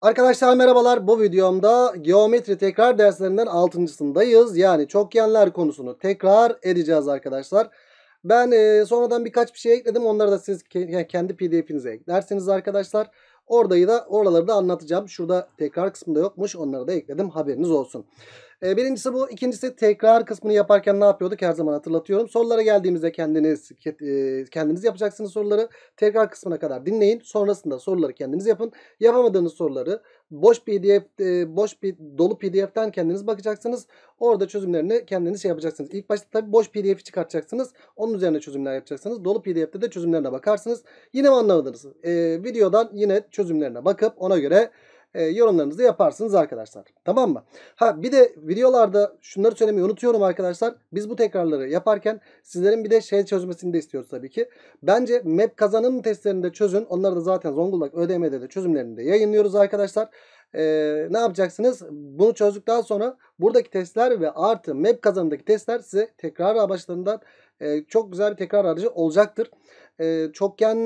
Arkadaşlar merhabalar bu videomda geometri tekrar derslerinden 6.sındayız. Yani çokgenler konusunu tekrar edeceğiz arkadaşlar. Ben e, sonradan birkaç bir şey ekledim. Onları da siz ke kendi pdf'inize eklersiniz arkadaşlar. Oradayı da oraları da anlatacağım. Şurada tekrar kısmında yokmuş. Onları da ekledim haberiniz olsun. E, birincisi bu. ikincisi tekrar kısmını yaparken ne yapıyorduk? Her zaman hatırlatıyorum. Sorulara geldiğimizde kendiniz e, kendiniz yapacaksınız soruları. Tekrar kısmına kadar dinleyin. Sonrasında soruları kendiniz yapın. Yapamadığınız soruları boş PDF e, boş bir dolu PDF'ten kendiniz bakacaksınız. Orada çözümlerini kendiniz şey yapacaksınız. İlk başta tabii boş PDF'i çıkartacaksınız. Onun üzerine çözümler yapacaksınız. Dolu PDF'te de çözümlerine bakarsınız. Yine mi anlamadınız? E, videodan yine çözümlerine bakıp ona göre e, yorumlarınızı yaparsınız arkadaşlar. Tamam mı? Ha bir de videolarda şunları söylemeyi unutuyorum arkadaşlar. Biz bu tekrarları yaparken sizlerin bir de şey çözmesini de istiyoruz tabii ki. Bence map kazanım testlerini de çözün. Onları da zaten Zonguldak ÖDM'de de çözümlerini de yayınlıyoruz arkadaşlar ee, ne yapacaksınız? Bunu çözdükten sonra buradaki testler ve artı map kazanındaki testler size tekrar amaçlarından e, çok güzel bir tekrar aracı olacaktır. E, çokgen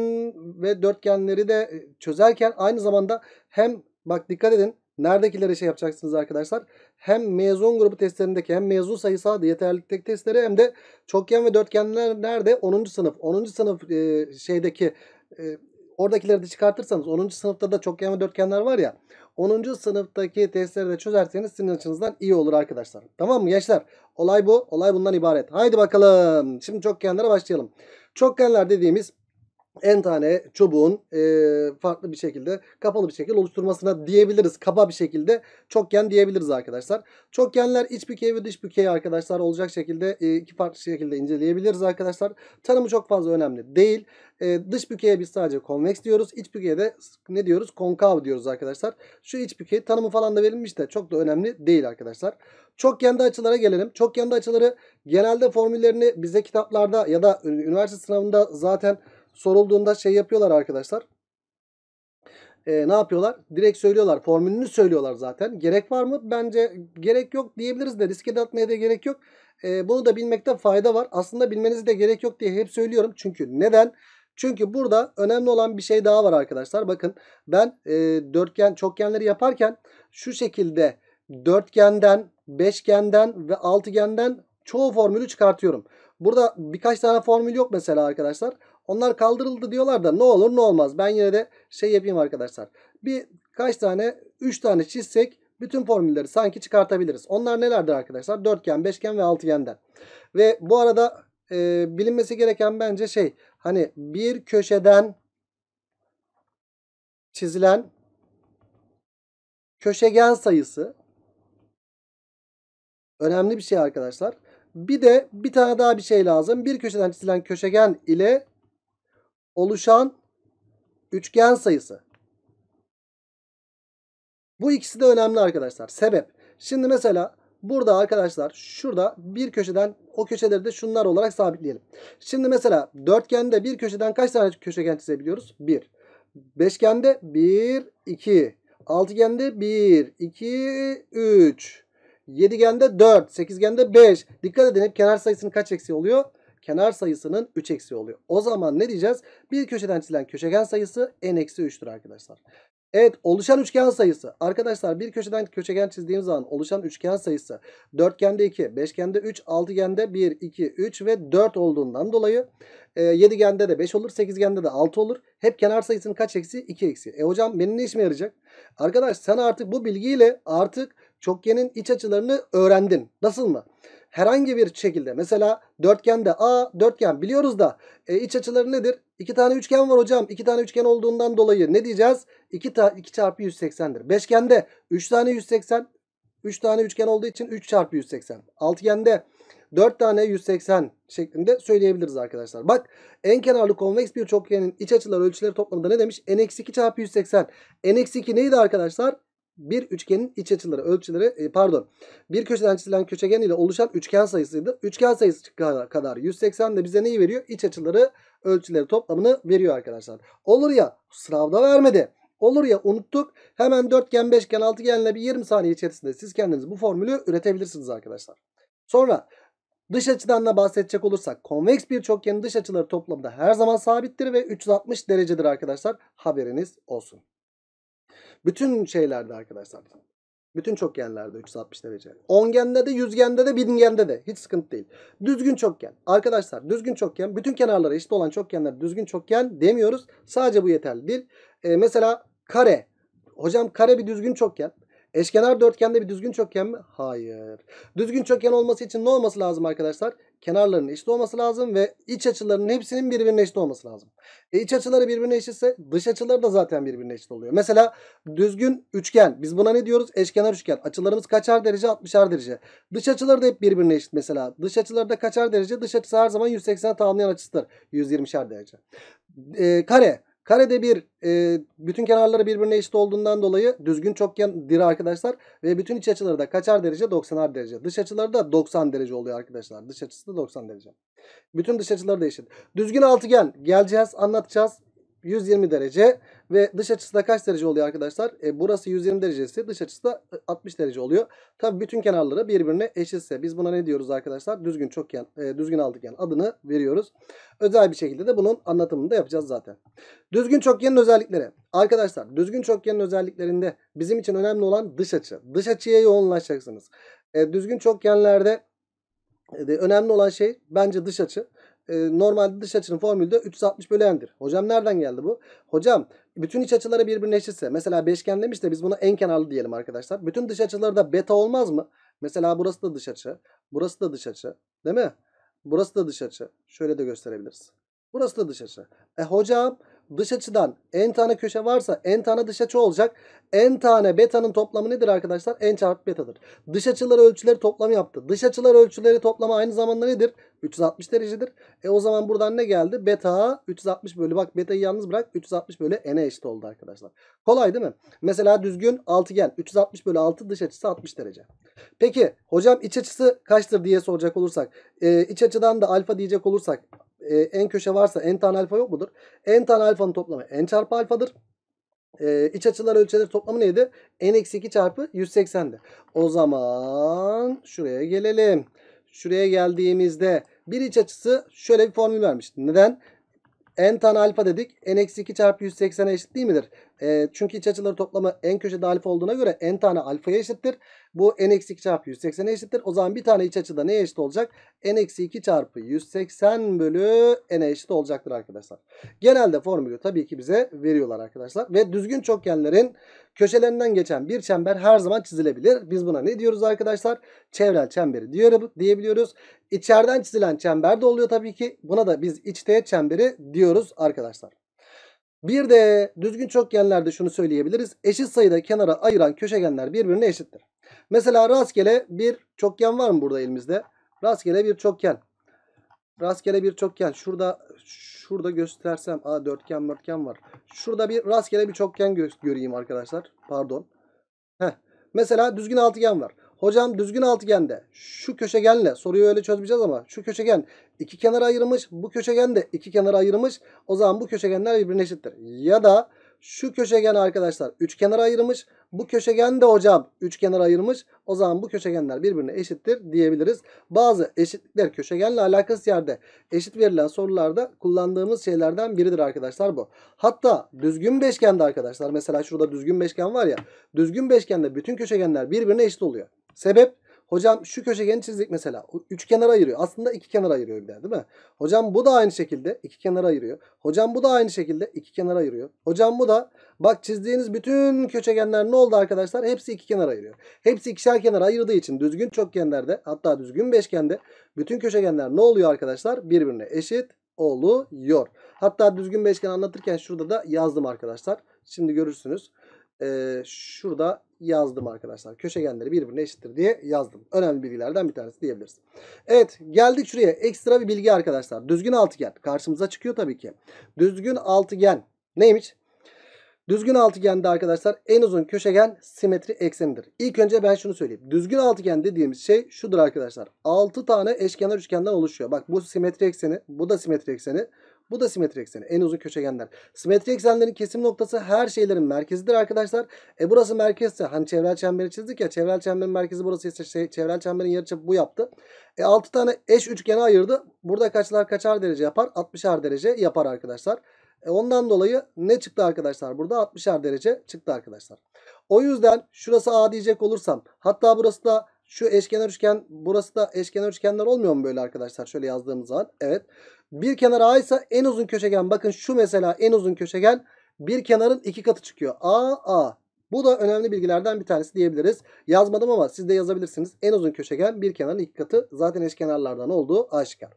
ve dörtgenleri de çözerken aynı zamanda hem Bak dikkat edin. neredekileri şey yapacaksınız arkadaşlar? Hem mezun grubu testlerindeki hem mezun sayısı adı yeterlilik testleri hem de çokgen ve dörtgenler nerede? 10. sınıf. 10. sınıf e, şeydeki e, oradakileri de çıkartırsanız 10. sınıfta da çokgen ve dörtgenler var ya. 10. sınıftaki testleri de çözerseniz sizin açınızdan iyi olur arkadaşlar. Tamam mı gençler? Olay bu. Olay bundan ibaret. Haydi bakalım. Şimdi çokgenlere başlayalım. Çokgenler dediğimiz en tane çubuğun e, farklı bir şekilde kapalı bir şekilde oluşturmasına diyebiliriz. Kaba bir şekilde çokgen diyebiliriz arkadaşlar. Çokgenler iç bükey ve dış bükey arkadaşlar olacak şekilde e, iki farklı şekilde inceleyebiliriz arkadaşlar. Tanımı çok fazla önemli değil. E, dış bükeye biz sadece konveks diyoruz. İç bükeye de ne diyoruz? Konkav diyoruz arkadaşlar. Şu iç bükey tanımı falan da verilmiş de çok da önemli değil arkadaşlar. Çokgende açılara gelelim. Çokgende açıları genelde formüllerini bize kitaplarda ya da üniversite sınavında zaten sorulduğunda şey yapıyorlar arkadaşlar. E, ne yapıyorlar? Direkt söylüyorlar. Formülünü söylüyorlar zaten. Gerek var mı? Bence gerek yok diyebiliriz de riske de atmaya da gerek yok. E, bunu da bilmekte fayda var. Aslında bilmenize de gerek yok diye hep söylüyorum. Çünkü neden? Çünkü burada önemli olan bir şey daha var arkadaşlar. Bakın ben e, dörtgen çokgenleri yaparken şu şekilde dörtgenden, beşgenden ve altıgenden çoğu formülü çıkartıyorum. Burada birkaç tane formül yok mesela arkadaşlar. Onlar kaldırıldı diyorlar da ne olur ne olmaz. Ben yine de şey yapayım arkadaşlar. Bir kaç tane 3 tane çizsek bütün formülleri sanki çıkartabiliriz. Onlar nelerdir arkadaşlar? Dörtgen, beşgen ve altıgenden. Ve bu arada e, bilinmesi gereken bence şey hani bir köşeden çizilen köşegen sayısı önemli bir şey arkadaşlar. Bir de bir tane daha bir şey lazım. Bir köşeden çizilen köşegen ile oluşan üçgen sayısı. Bu ikisi de önemli arkadaşlar. Sebep. Şimdi mesela burada arkadaşlar şurada bir köşeden o köşeleri de şunlar olarak sabitleyelim. Şimdi mesela dörtgende bir köşeden kaç tane köşegen çizebiliyoruz? 1. Beşgende 1, 2. Altıgende 1, 2, 3. Yedigende 4. Sekizgende 5. Dikkat edin hep kenar sayısının kaç eksiği oluyor? kenar sayısının 3 eksi oluyor. O zaman ne diyeceğiz? Bir köşeden çizilen köşegen sayısı n eksi 3'tür arkadaşlar. Evet oluşan üçgen sayısı. Arkadaşlar bir köşeden köşegen çizdiğim zaman oluşan üçgen sayısı dörtgende 2, beşgende 3, altıgende 1, 2, 3 ve 4 olduğundan dolayı e, yedigende de 5 olur, sekizgende de 6 olur. Hep kenar sayısının kaç eksi? 2 eksi. E hocam benim ne işime yarayacak? Arkadaş sen artık bu bilgiyle artık çokgenin iç açılarını öğrendin. Nasıl mı? herhangi bir şekilde mesela dörtgende A dörtgen biliyoruz da e, iç açıları nedir? İki tane üçgen var hocam. İki tane üçgen olduğundan dolayı ne diyeceğiz? 2, ta, 2 çarpı 180'dir. Beşgende 3 tane 180. 3 tane üçgen olduğu için 3 çarpı 180. Altıgende 4 tane 180 şeklinde söyleyebiliriz arkadaşlar. Bak en kenarlı konveks bir çokgenin iç açılar ölçüleri toplamında ne demiş? N-2 çarpı 180. N-2 neydi arkadaşlar? bir üçgenin iç açıları, ölçüleri e, pardon bir köşeden çizilen köşegen ile oluşan üçgen sayısıydı. Üçgen sayısı kadar 180 de bize neyi veriyor? İç açıları, ölçüleri toplamını veriyor arkadaşlar. Olur ya sınavda vermedi. Olur ya unuttuk. Hemen dörtgen, beşgen, altıgenle bir 20 saniye içerisinde siz kendiniz bu formülü üretebilirsiniz arkadaşlar. Sonra Dış açıdan da bahsedecek olursak konveks bir çokgenin dış açıları toplamda her zaman sabittir ve 360 derecedir arkadaşlar. Haberiniz olsun. Bütün şeylerde arkadaşlar. Bütün çokgenlerde 360 derece. Ongende de, yüzgende de, bingende de. Hiç sıkıntı değil. Düzgün çokgen. Arkadaşlar düzgün çokgen. Bütün kenarları eşit olan çokgenler düzgün çokgen demiyoruz. Sadece bu yeterli değil. Ee, mesela kare. Hocam kare bir düzgün çokgen. Eşkenar dörtgende bir düzgün çokgen mi? Hayır. Düzgün çokgen olması için ne olması lazım arkadaşlar? Kenarların eşit olması lazım ve iç açılarının hepsinin birbirine eşit olması lazım. E iç açıları birbirine eşitse dış açıları da zaten birbirine eşit oluyor. Mesela düzgün üçgen. Biz buna ne diyoruz? Eşkenar üçgen. Açılarımız kaçar derece? 60'ar derece. Dış açıları da hep birbirine eşit mesela. Dış açıları da kaçar derece? Dış açısı her zaman 180 tamamlayan açısıdır. 120'şer derece. E, kare. Karede bir e, bütün kenarları birbirine eşit olduğundan dolayı düzgün çokgendir arkadaşlar. Ve bütün iç açıları da kaçar derece? 90'ar derece. Dış açıları da 90 derece oluyor arkadaşlar. Dış açısı da 90 derece. Bütün dış açıları da eşit. Düzgün altıgen geleceğiz anlatacağız. 120 derece ve dış açısı da kaç derece oluyor arkadaşlar? E, burası 120 derecesi dış açısı da 60 e, derece oluyor. Tabi bütün kenarları birbirine eşitse biz buna ne diyoruz arkadaşlar? Düzgün çokgen, e, düzgün yani adını veriyoruz. Özel bir şekilde de bunun anlatımını da yapacağız zaten. Düzgün çokgenin özellikleri. Arkadaşlar düzgün çokgenin özelliklerinde bizim için önemli olan dış açı. Dış açıya yoğunlaşacaksınız. E, düzgün çokgenlerde e, önemli olan şey bence dış açı e, normalde dış açının formülü de 360 bölü n'dir. Hocam nereden geldi bu? Hocam bütün iç açıları birbirine eşitse mesela beşgen demiş de biz buna en kenarlı diyelim arkadaşlar. Bütün dış açıları da beta olmaz mı? Mesela burası da dış açı. Burası da dış açı. Değil mi? Burası da dış açı. Şöyle de gösterebiliriz. Burası da dış açı. E hocam dış açıdan n tane köşe varsa n tane dış açı olacak. n tane beta'nın toplamı nedir arkadaşlar? n çarpı beta'dır. Dış açılar ölçüleri toplamı yaptı. Dış açılar ölçüleri toplamı aynı zamanda nedir? 360 derecedir. E o zaman buradan ne geldi? Beta 360 bölü. Bak beta'yı yalnız bırak. 360 bölü n'e eşit oldu arkadaşlar. Kolay değil mi? Mesela düzgün altıgen. 360 bölü 6 dış açısı 60 derece. Peki hocam iç açısı kaçtır diye soracak olursak. E, iç açıdan da alfa diyecek olursak e, en köşe varsa en tane alfa yok mudur? En tane alfanın toplamı n çarpı alfadır. E, iç açılar ölçüleri toplamı neydi? n-2 çarpı 180'di. O zaman şuraya gelelim. Şuraya geldiğimizde bir iç açısı şöyle bir formül vermiş. Neden? n tan alfa dedik. n-2 çarpı 180'e eşit değil midir? E, çünkü iç açıları toplamı en köşede alfa olduğuna göre en tane alfaya eşittir. Bu n eksi 2 çarpı 180 eşittir. O zaman bir tane iç açıda neye eşit olacak? n eksi 2 çarpı 180 bölü n eşit olacaktır arkadaşlar. Genelde formülü tabii ki bize veriyorlar arkadaşlar. Ve düzgün çokgenlerin köşelerinden geçen bir çember her zaman çizilebilir. Biz buna ne diyoruz arkadaşlar? Çevrel çemberi diyor, diyebiliyoruz. İçeriden çizilen çember de oluyor tabii ki. Buna da biz iç çemberi diyoruz arkadaşlar. Bir de düzgün çokgenlerde şunu söyleyebiliriz. Eşit sayıda kenara ayıran köşegenler birbirine eşittir. Mesela rastgele bir çokgen var mı burada elimizde? Rastgele bir çokgen. Rastgele bir çokgen. Şurada şurada göstersem. Aa dörtgen mörtgen var. Şurada bir rastgele bir çokgen gö göreyim arkadaşlar. Pardon. Heh. Mesela düzgün altıgen var. Hocam düzgün altıgende şu köşegenle soruyu öyle çözmeyeceğiz ama şu köşegen iki kenara ayırmış. Bu köşegen de iki kenara ayırmış. O zaman bu köşegenler birbirine eşittir. Ya da şu köşegen arkadaşlar üçkenar ayırmış. Bu köşegen de hocam üçkenar ayırmış. O zaman bu köşegenler birbirine eşittir diyebiliriz. Bazı eşitlikler köşegenle alakası yerde eşit verilen sorularda kullandığımız şeylerden biridir arkadaşlar bu. Hatta düzgün beşgende arkadaşlar mesela şurada düzgün beşgen var ya. Düzgün beşgende bütün köşegenler birbirine eşit oluyor. Sebep Hocam şu köşegeni çizdik mesela. Üç kenara ayırıyor. Aslında iki kenara ayırıyor bir değil mi? Hocam bu da aynı şekilde iki kenara ayırıyor. Hocam bu da aynı şekilde iki kenara ayırıyor. Hocam bu da bak çizdiğiniz bütün köşegenler ne oldu arkadaşlar? Hepsi iki kenara ayırıyor. Hepsi ikişer kenara ayırdığı için düzgün çokgenlerde hatta düzgün beşgende bütün köşegenler ne oluyor arkadaşlar? Birbirine eşit oluyor. Hatta düzgün beşgen anlatırken şurada da yazdım arkadaşlar. Şimdi görürsünüz. Ee, şurada yazdım arkadaşlar. Köşegenleri birbirine eşittir diye yazdım. Önemli bilgilerden bir tanesi diyebiliriz. Evet geldik şuraya. Ekstra bir bilgi arkadaşlar. Düzgün altıgen. Karşımıza çıkıyor tabii ki. Düzgün altıgen neymiş? Düzgün altıgende arkadaşlar en uzun köşegen simetri eksenidir. İlk önce ben şunu söyleyeyim. Düzgün altıgen dediğimiz şey şudur arkadaşlar. 6 tane eşkenar üçgenden oluşuyor. Bak bu simetri ekseni, bu da simetri ekseni. Bu da simetri ekseni. En uzun köşegenler. Simetri eksenlerin kesim noktası her şeylerin merkezidir arkadaşlar. E burası merkezse hani çevrel çemberi çizdik ya. Çevrel çemberin merkezi burası ise şey, çevrel çemberin yarıçapı bu yaptı. E 6 tane eş üçgene ayırdı. Burada kaçlar kaçar derece yapar? 60'ar derece yapar arkadaşlar. E ondan dolayı ne çıktı arkadaşlar? Burada 60'ar derece çıktı arkadaşlar. O yüzden şurası A diyecek olursam hatta burası da şu eşkenar üçgen burası da eşkenar üçgenler olmuyor mu böyle arkadaşlar? Şöyle yazdığımız zaman. Evet. Bir kenar A ise en uzun köşegen. Bakın şu mesela en uzun köşegen bir kenarın iki katı çıkıyor. A A. Bu da önemli bilgilerden bir tanesi diyebiliriz. Yazmadım ama siz de yazabilirsiniz. En uzun köşegen bir kenarın iki katı. Zaten eşkenarlardan olduğu aşikar.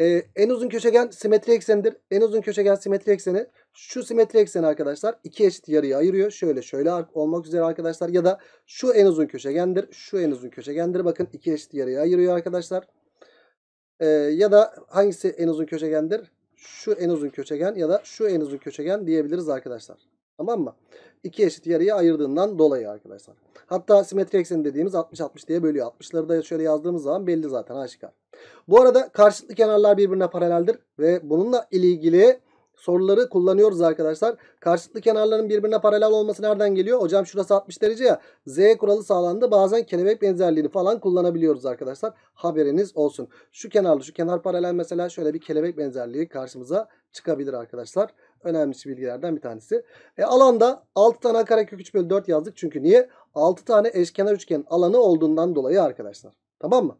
Ee, en uzun köşegen simetri eksenidir. En uzun köşegen simetri ekseni şu simetri ekseni arkadaşlar iki eşit yarıya ayırıyor. Şöyle şöyle olmak üzere arkadaşlar. Ya da şu en uzun köşegendir. Şu en uzun köşegendir. Bakın iki eşit yarıya ayırıyor arkadaşlar. Ee, ya da hangisi en uzun köşegendir? Şu en uzun köşegen ya da şu en uzun köşegen diyebiliriz arkadaşlar. Tamam mı? İki eşit yarıya ayırdığından dolayı arkadaşlar. Hatta simetri ekseni dediğimiz 60-60 diye bölüyor. 60'ları da şöyle yazdığımız zaman belli zaten aşikar. Bu arada karşılıklı kenarlar birbirine paraleldir. Ve bununla ilgili soruları kullanıyoruz arkadaşlar. Karşılıklı kenarların birbirine paralel olması nereden geliyor? Hocam şurası 60 derece ya. Z kuralı sağlandı. Bazen kelebek benzerliğini falan kullanabiliyoruz arkadaşlar. Haberiniz olsun. Şu kenarlı şu kenar paralel mesela şöyle bir kelebek benzerliği karşımıza çıkabilir arkadaşlar. Önemli bilgilerden bir tanesi. E, alanda 6 tane karekök 3 bölü 4 yazdık. Çünkü niye? 6 tane eşkenar üçgenin alanı olduğundan dolayı arkadaşlar. Tamam mı?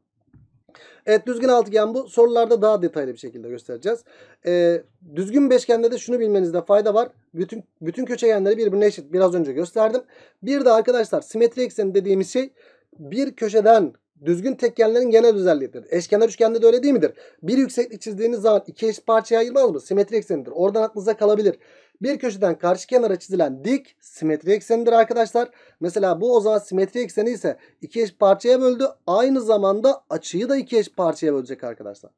Evet düzgün altıgen bu. Sorularda daha detaylı bir şekilde göstereceğiz. Ee, düzgün beşgende de şunu bilmenizde fayda var. Bütün, bütün köşegenleri birbirine eşit. Biraz önce gösterdim. Bir de arkadaşlar simetri ekseni dediğimiz şey bir köşeden düzgün tekgenlerin genel özelliğidir. Eşkenar üçgende de öyle değil midir? Bir yükseklik çizdiğiniz zaman iki eşit parçaya ayırmaz mı? Simetri eksenidir. Oradan aklınıza kalabilir. Bir köşeden karşı kenara çizilen dik simetri eksenidir arkadaşlar. Mesela bu o zaman simetri ekseni ise iki eş parçaya böldü. Aynı zamanda açıyı da iki eş parçaya bölecek arkadaşlar.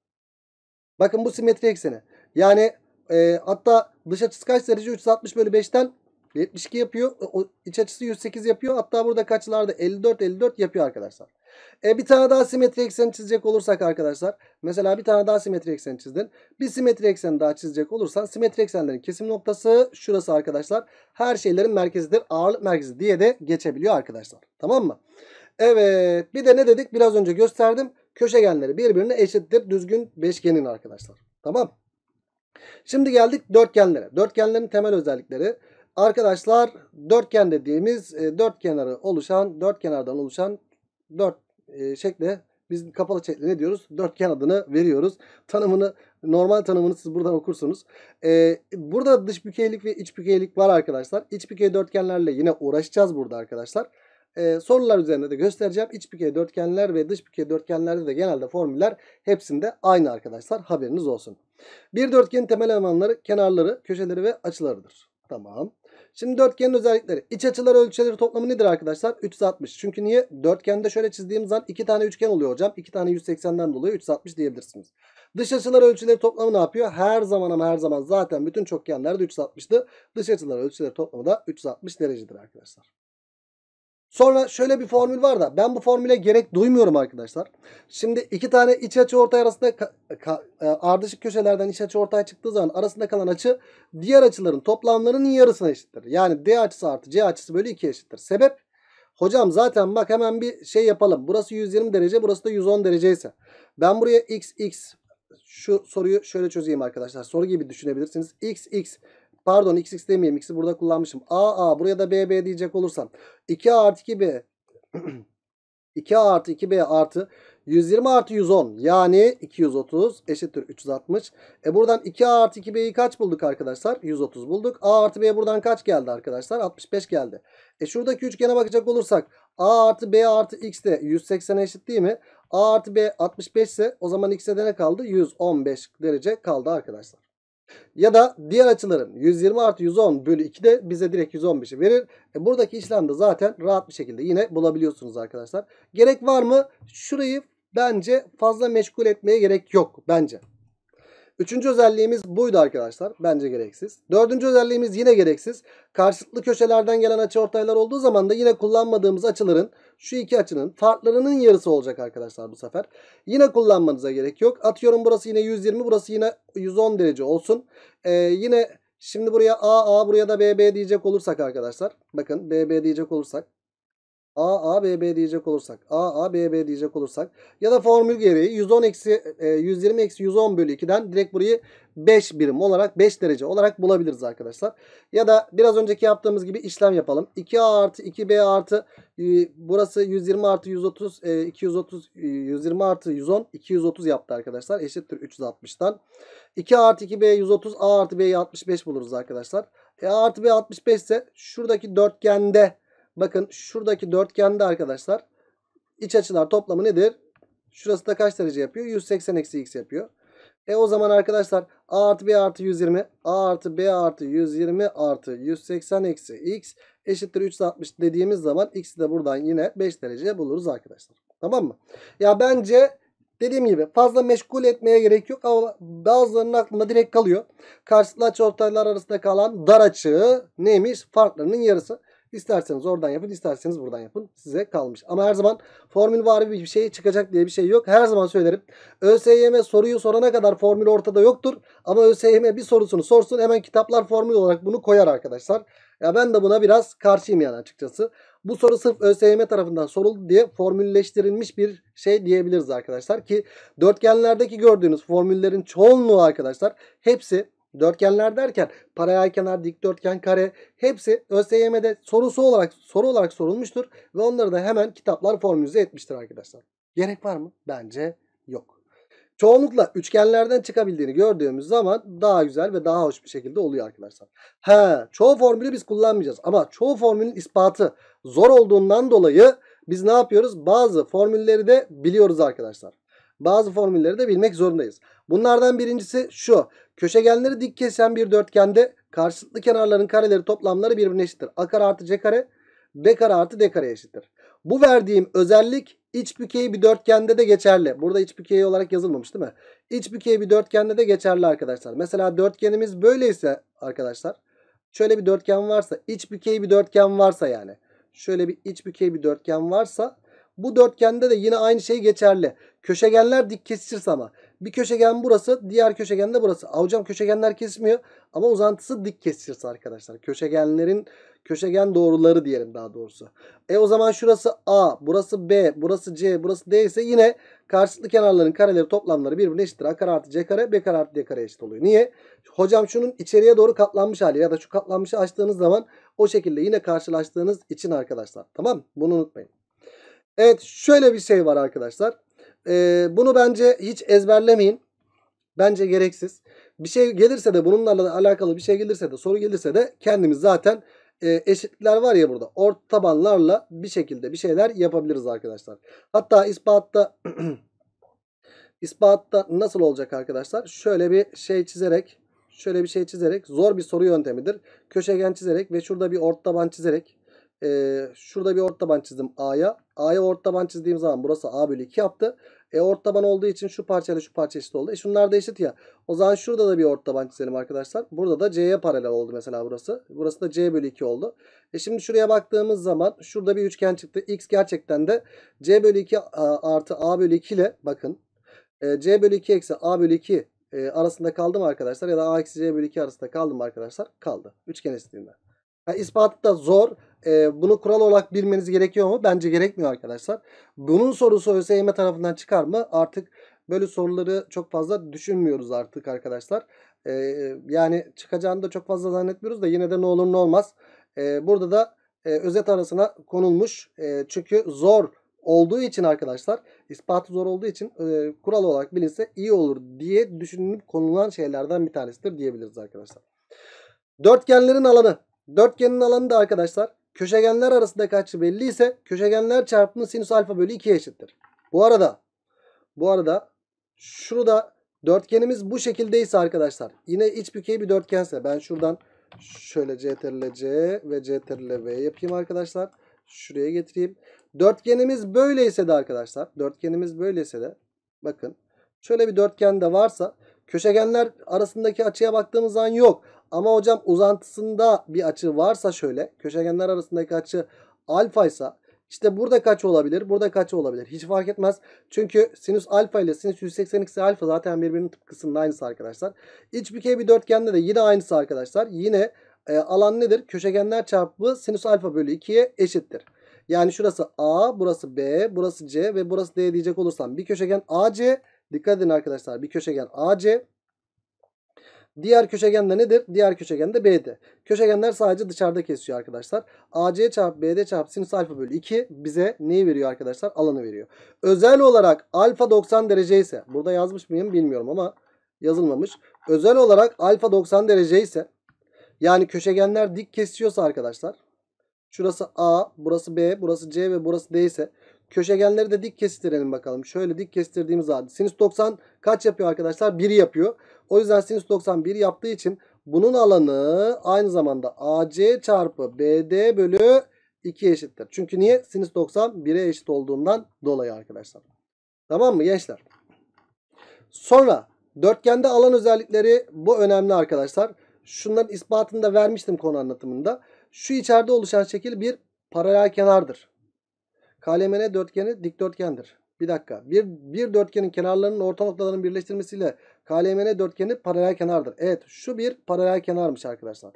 Bakın bu simetri ekseni. Yani e, hatta dış açısı kaç derece? 360 bölü 5'ten 72 yapıyor. O iç açısı 108 yapıyor. Hatta burada kaçlarda 54 54 yapıyor arkadaşlar. E bir tane daha simetri ekseni çizecek olursak arkadaşlar. Mesela bir tane daha simetri ekseni çizdin. Bir simetri ekseni daha çizecek olursan simetri eksenlerin kesim noktası şurası arkadaşlar. Her şeylerin merkezidir. Ağırlık merkezi diye de geçebiliyor arkadaşlar. Tamam mı? Evet. Bir de ne dedik? Biraz önce gösterdim. Köşegenleri birbirine eşittir. Düzgün beşgenin arkadaşlar. Tamam. Şimdi geldik dörtgenlere. Dörtgenlerin temel özellikleri. Arkadaşlar dörtgen dediğimiz e, dört kenarı oluşan, dört kenardan oluşan dört e, şekle biz kapalı şekli ne diyoruz? Dörtgen adını veriyoruz. Tanımını, normal tanımını siz buradan okursunuz. Ee, burada dış bükeylik ve iç bükeylik var arkadaşlar. İç bükey dörtgenlerle yine uğraşacağız burada arkadaşlar. Ee, sorular üzerinde de göstereceğim. İç bükey dörtgenler ve dış bükey dörtgenlerde de genelde formüller hepsinde aynı arkadaşlar. Haberiniz olsun. Bir dörtgenin temel elemanları kenarları, köşeleri ve açılarıdır. Tamam. Şimdi dörtgenin özellikleri. İç açılar ölçüleri toplamı nedir arkadaşlar? 360. Çünkü niye? Dörtgende şöyle çizdiğim zaman iki tane üçgen oluyor hocam. İki tane 180'den dolayı 360 diyebilirsiniz. Dış açılar ölçüleri toplamı ne yapıyor? Her zaman ama her zaman zaten bütün çokgenlerde 360'dı. Dış açılar ölçüleri toplamı da 360 derecedir arkadaşlar. Sonra şöyle bir formül var da ben bu formüle gerek duymuyorum arkadaşlar. Şimdi iki tane iç açı ortay arasında e, ardışık köşelerden iç açı ortay çıktığı zaman arasında kalan açı diğer açıların toplamlarının yarısına eşittir. Yani D açısı artı C açısı bölü 2 eşittir. Sebep hocam zaten bak hemen bir şey yapalım. Burası 120 derece burası da 110 derece ise ben buraya x x şu soruyu şöyle çözeyim arkadaşlar. Soru gibi düşünebilirsiniz. x x pardon xx demeyeyim x'i burada kullanmışım. A a buraya da b b diyecek olursam 2a artı 2b 2a artı 2b artı 120 artı 110 yani 230 eşittir 360. E buradan 2a artı 2b'yi kaç bulduk arkadaşlar? 130 bulduk. a artı b buradan kaç geldi arkadaşlar? 65 geldi. E şuradaki üçgene bakacak olursak a artı b artı x de 180 eşit değil mi? a artı b 65 ise o zaman x'e de ne kaldı? 115 derece kaldı arkadaşlar. Ya da diğer açıların 120 artı 110 bölü 2 de bize direkt 115'i verir. E buradaki işlemde zaten rahat bir şekilde yine bulabiliyorsunuz arkadaşlar. Gerek var mı? Şurayı bence fazla meşgul etmeye gerek yok bence. Üçüncü özelliğimiz buydu arkadaşlar. Bence gereksiz. Dördüncü özelliğimiz yine gereksiz. Karşılıklı köşelerden gelen açı ortaylar olduğu zaman da yine kullanmadığımız açıların şu iki açının farklarının yarısı olacak arkadaşlar bu sefer. Yine kullanmanıza gerek yok. Atıyorum burası yine 120 burası yine 110 derece olsun. Ee, yine şimdi buraya A A buraya da B B diyecek olursak arkadaşlar. Bakın B B diyecek olursak. A, A, B, B diyecek olursak. A, A, B, B diyecek olursak. Ya da formül gereği 110 eksi, 120 e, eksi 110 bölü 2'den direkt burayı 5 birim olarak 5 derece olarak bulabiliriz arkadaşlar. Ya da biraz önceki yaptığımız gibi işlem yapalım. 2A artı 2B artı e, burası 120 artı 130 230 120 artı 110 230 yaptı arkadaşlar. Eşittir 360'dan. 2 a artı 2B 130 A artı B 65 buluruz arkadaşlar. E A artı B 65 ise şuradaki dörtgende Bakın şuradaki dörtgende arkadaşlar iç açılar toplamı nedir? Şurası da kaç derece yapıyor? 180 eksi x yapıyor. E o zaman arkadaşlar a artı b artı 120 a artı b artı 120 artı 180 eksi x eşittir 360 dediğimiz zaman x'i de buradan yine 5 derece buluruz arkadaşlar. Tamam mı? Ya bence dediğim gibi fazla meşgul etmeye gerek yok ama bazılarının aklında direkt kalıyor. Karşılıklı açı ortaylar arasında kalan dar açığı neymiş? Farklarının yarısı. İsterseniz oradan yapın, isterseniz buradan yapın. Size kalmış. Ama her zaman formül var bir şey çıkacak diye bir şey yok. Her zaman söylerim. ÖSYM soruyu sorana kadar formül ortada yoktur. Ama ÖSYM bir sorusunu sorsun hemen kitaplar formül olarak bunu koyar arkadaşlar. Ya ben de buna biraz karşıyım yani açıkçası. Bu soru sırf ÖSYM tarafından soruldu diye formülleştirilmiş bir şey diyebiliriz arkadaşlar. Ki dörtgenlerdeki gördüğünüz formüllerin çoğunluğu arkadaşlar hepsi Dörtgenler derken paralel kenar, dikdörtgen, kare hepsi ÖSYM'de sorusu olarak soru olarak sorulmuştur ve onları da hemen kitaplar formülize etmiştir arkadaşlar. Gerek var mı? Bence yok. Çoğunlukla üçgenlerden çıkabildiğini gördüğümüz zaman daha güzel ve daha hoş bir şekilde oluyor arkadaşlar. He, çoğu formülü biz kullanmayacağız ama çoğu formülün ispatı zor olduğundan dolayı biz ne yapıyoruz? Bazı formülleri de biliyoruz arkadaşlar bazı formülleri de bilmek zorundayız. Bunlardan birincisi şu. Köşegenleri dik kesen bir dörtgende karşılıklı kenarların kareleri toplamları birbirine eşittir. A kare artı C kare B kare artı D kare eşittir. Bu verdiğim özellik iç bükeyi bir dörtgende de geçerli. Burada iç bükeyi olarak yazılmamış değil mi? İç bükeyi bir dörtgende de geçerli arkadaşlar. Mesela dörtgenimiz böyleyse arkadaşlar. Şöyle bir dörtgen varsa iç bükeyi bir dörtgen varsa yani. Şöyle bir iç bükeyi bir dörtgen varsa bu dörtgende de yine aynı şey geçerli. Köşegenler dik kesişirse ama Bir köşegen burası, diğer köşegen de burası. Aa, hocam köşegenler kesmiyor ama uzantısı dik kesişirse arkadaşlar. Köşegenlerin köşegen doğruları diyelim daha doğrusu. E o zaman şurası A, burası B, burası C, burası D ise yine karşılıklı kenarların kareleri toplamları birbirine eşittir. A kare artı C kare, B kare artı D kare eşit oluyor. Niye? Hocam şunun içeriye doğru katlanmış hali ya da şu katlanmışı açtığınız zaman o şekilde yine karşılaştığınız için arkadaşlar. Tamam Bunu unutmayın. Evet şöyle bir şey var arkadaşlar. Ee, bunu bence hiç ezberlemeyin. Bence gereksiz. Bir şey gelirse de bununla alakalı bir şey gelirse de soru gelirse de kendimiz zaten e, eşitlikler var ya burada. Ort tabanlarla bir şekilde bir şeyler yapabiliriz arkadaşlar. Hatta ispatta ispatta nasıl olacak arkadaşlar? Şöyle bir şey çizerek şöyle bir şey çizerek zor bir soru yöntemidir. Köşegen çizerek ve şurada bir ort taban çizerek e, şurada bir orta taban çizdim A'ya. A'ya orta taban çizdiğim zaman burası A bölü 2 yaptı. E orta taban olduğu için şu parçayla şu parça eşit oldu. E şunlar da eşit ya. O zaman şurada da bir orta taban çizelim arkadaşlar. Burada da C'ye paralel oldu mesela burası. Burası da C bölü 2 oldu. E şimdi şuraya baktığımız zaman şurada bir üçgen çıktı. X gerçekten de C bölü 2 artı A bölü 2 ile bakın. E, C bölü 2 eksi A bölü 2 e, arasında kaldı mı arkadaşlar? Ya da A eksi C bölü 2 arasında kaldı mı arkadaşlar? Kaldı. Üçgen eşitliğinden. Yani ispatı da zor. E, bunu kural olarak bilmeniz gerekiyor mu? Bence gerekmiyor arkadaşlar. Bunun sorusu ÖSYM tarafından çıkar mı? Artık böyle soruları çok fazla düşünmüyoruz artık arkadaşlar. E, yani çıkacağını da çok fazla zannetmiyoruz da yine de ne olur ne olmaz. E, burada da e, özet arasına konulmuş. E, çünkü zor olduğu için arkadaşlar ispatı zor olduğu için e, kural olarak bilinse iyi olur diye düşünülüp konulan şeylerden bir tanesidir diyebiliriz arkadaşlar. Dörtgenlerin alanı Dörtgenin alanı da arkadaşlar köşegenler arasındaki açı belli ise köşegenler çarpımı sinüs alfa bölü 2'ye eşittir. Bu arada bu arada şurada dörtgenimiz bu şekildeyse arkadaşlar yine iç bükey bir dörtgense ben şuradan şöyle ctrl c ve ctrl v yapayım arkadaşlar. Şuraya getireyim. Dörtgenimiz böyleyse de arkadaşlar dörtgenimiz böyleyse de bakın şöyle bir dörtgen de varsa köşegenler arasındaki açıya baktığımız zaman yok. Ama hocam uzantısında bir açı varsa şöyle köşegenler arasındaki açı alfa ise işte burada kaç olabilir? Burada kaç olabilir? Hiç fark etmez. Çünkü sinüs alfa ile sinüs 180 182 alfa zaten birbirinin tıpkısında aynısı arkadaşlar. İç bükey bir dörtgende de yine aynısı arkadaşlar. Yine e, alan nedir? Köşegenler çarpı sinüs alfa bölü 2'ye eşittir. Yani şurası A, burası B, burası C ve burası D diyecek olursam bir köşegen AC. Dikkat edin arkadaşlar bir köşegen AC. Diğer köşegen de nedir? Diğer köşegen de BD. Köşegenler sadece dışarıda kesiyor arkadaşlar. AC çarpı BD çarpı sinüs alfa bölü 2 bize neyi veriyor arkadaşlar? Alanı veriyor. Özel olarak alfa 90 derece ise burada yazmış mıyım bilmiyorum ama yazılmamış. Özel olarak alfa 90 derece ise yani köşegenler dik kesiyorsa arkadaşlar şurası A, burası B, burası C ve burası D ise Köşegenleri de dik kestirelim bakalım. Şöyle dik kestirdiğimiz halde. Sinüs 90 kaç yapıyor arkadaşlar? 1 yapıyor. O yüzden sinüs 90 1 yaptığı için bunun alanı aynı zamanda AC çarpı BD bölü 2 eşittir. Çünkü niye? Sinüs 90 1'e eşit olduğundan dolayı arkadaşlar. Tamam mı gençler? Sonra dörtgende alan özellikleri bu önemli arkadaşlar. Şunların ispatını da vermiştim konu anlatımında. Şu içeride oluşan şekil bir paralel kenardır. KLMN dörtgeni dikdörtgendir. Bir dakika. Bir, bir dörtgenin kenarlarının orta noktalarının birleştirmesiyle KLMN dörtgeni paralel kenardır. Evet şu bir paralel kenarmış arkadaşlar.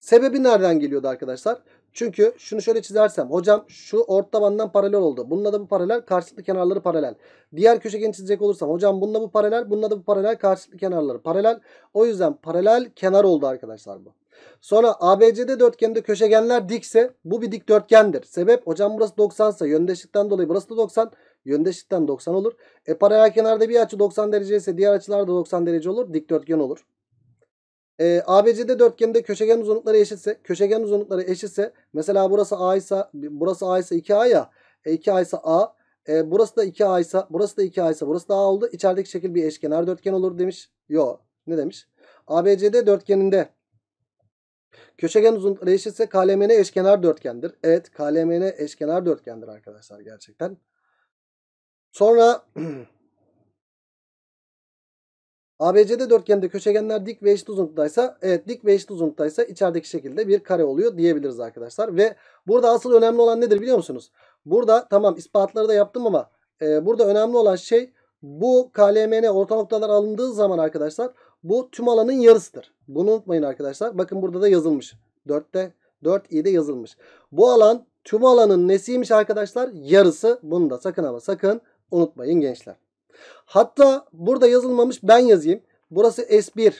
Sebebi nereden geliyordu arkadaşlar? Çünkü şunu şöyle çizersem. Hocam şu orta tabandan paralel oldu. Bununla da bu paralel. Karşılıklı kenarları paralel. Diğer köşegeni çizecek olursam. Hocam bununla bu paralel. Bununla da bu paralel. Karşılıklı kenarları paralel. O yüzden paralel kenar oldu arkadaşlar bu. Sonra ABCD dörtgeninde köşegenler dikse bu bir dik dörtgendir. Sebep hocam burası 90 ise yöndeşlikten dolayı burası da 90. Yöndeşlikten 90 olur. E paralel kenarda bir açı 90 derece ise diğer açılar da 90 derece olur. dik dörtgen olur. E, ABCD dörtgeninde köşegen uzunlukları eşitse, köşegen uzunlukları eşitse mesela burası A ise burası A ise 2A ya. E, 2A ise A. E, burası da 2A ise, burası da 2A ise, burası da A oldu. İçerideki şekil bir eşkenar dörtgen olur demiş. Yo, ne demiş? ABCD dörtgeninde Köşegen uzunlukları eşitse KLMN eşkenar dörtgendir. Evet KLMN eşkenar dörtgendir arkadaşlar gerçekten. Sonra ABCD dörtgende köşegenler dik ve eşit uzunluktaysa evet dik ve eşit uzunluktaysa içerideki şekilde bir kare oluyor diyebiliriz arkadaşlar. Ve burada asıl önemli olan nedir biliyor musunuz? Burada tamam ispatları da yaptım ama e, burada önemli olan şey bu KLMN orta noktalar alındığı zaman arkadaşlar bu tüm alanın yarısıdır. Bunu unutmayın arkadaşlar. Bakın burada da yazılmış. 4'te 4 i'de yazılmış. Bu alan tüm alanın nesiymiş arkadaşlar? Yarısı. Bunu da sakın ama sakın unutmayın gençler. Hatta burada yazılmamış ben yazayım. Burası S1.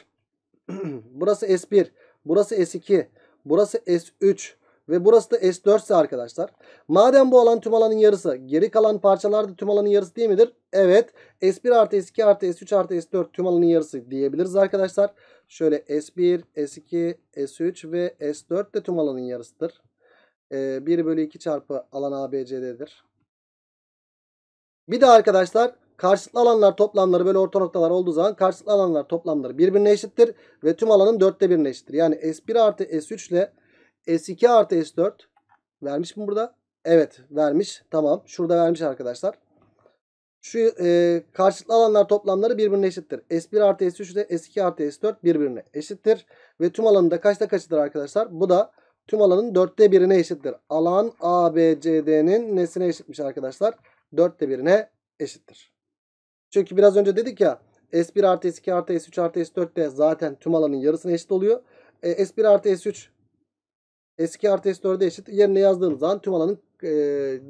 burası S1. Burası S2. Burası S3 ve burası da S4 ise arkadaşlar. Madem bu alan tüm alanın yarısı geri kalan parçalar da tüm alanın yarısı değil midir? Evet S1 artı S2 artı S3 artı S4 tüm alanın yarısı diyebiliriz arkadaşlar. Şöyle S1, S2, S3 ve S4 de tüm alanın yarısıdır. Ee, 1 bölü 2 çarpı alan ABCD'dir. Bir de arkadaşlar karşılıklı alanlar toplamları böyle orta noktalar olduğu zaman karşılıklı alanlar toplamları birbirine eşittir ve tüm alanın dörtte birine eşittir. Yani S1 artı S3 ile S2 artı S4 vermiş mi burada? Evet vermiş. Tamam. Şurada vermiş arkadaşlar. Şu e, karşılıklı alanlar toplamları birbirine eşittir. S1 artı S3 ile S2 artı S4 birbirine eşittir. Ve tüm alanın da kaçta kaçıdır arkadaşlar? Bu da tüm alanın dörtte birine eşittir. Alan ABCD'nin nesine eşitmiş arkadaşlar? Dörtte birine eşittir. Çünkü biraz önce dedik ya S1 artı S2 artı S3 artı S4 de zaten tüm alanın yarısına eşit oluyor. E, S1 artı S3 Eski artı S4'e eşit. Yerine yazdığımız zaman tüm alanın e,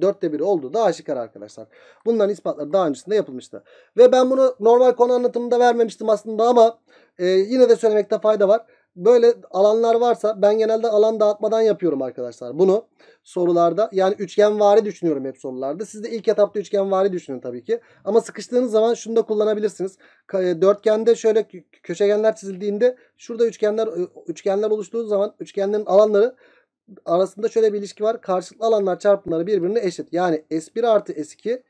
biri 1 olduğu da aşikar arkadaşlar. Bunların ispatları daha öncesinde yapılmıştı. Ve ben bunu normal konu anlatımında vermemiştim aslında ama e, yine de söylemekte fayda var. Böyle alanlar varsa ben genelde alan dağıtmadan yapıyorum arkadaşlar bunu sorularda. Yani üçgenvari düşünüyorum hep sorularda. Siz de ilk etapta üçgenvari düşünün tabii ki. Ama sıkıştığınız zaman şunu da kullanabilirsiniz. E, dörtgende şöyle köşegenler çizildiğinde şurada üçgenler e, üçgenler oluştuğu zaman üçgenlerin alanları arasında şöyle bir ilişki var. Karşılıklı alanlar çarpımları birbirine eşit. Yani S1 artı S2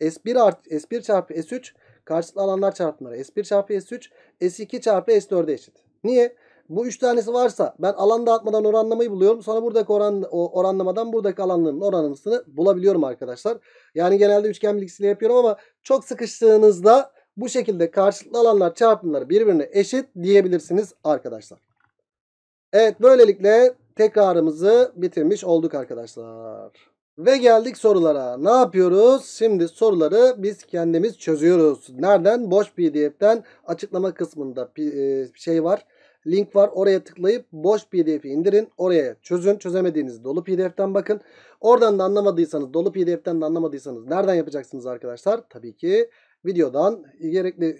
S1 artı S1 çarpı S3 karşılıklı alanlar çarpımları S1 çarpı S3 S2 çarpı S4'e eşit. Niye? Bu 3 tanesi varsa ben alan dağıtmadan oranlamayı buluyorum. Sonra buradaki oran, o oranlamadan buradaki alanların oranını bulabiliyorum arkadaşlar. Yani genelde üçgen bilgisiyle yapıyorum ama çok sıkıştığınızda bu şekilde karşılıklı alanlar çarpımları birbirine eşit diyebilirsiniz arkadaşlar. Evet böylelikle tekrarımızı bitirmiş olduk arkadaşlar. Ve geldik sorulara. Ne yapıyoruz? Şimdi soruları biz kendimiz çözüyoruz. Nereden? Boş PDF'den açıklama kısmında e, şey var. Link var. Oraya tıklayıp boş PDF'i indirin. Oraya çözün. Çözemediğiniz dolu PDF'den bakın. Oradan da anlamadıysanız, dolu PDF'den de anlamadıysanız nereden yapacaksınız arkadaşlar? Tabii ki videodan gerekli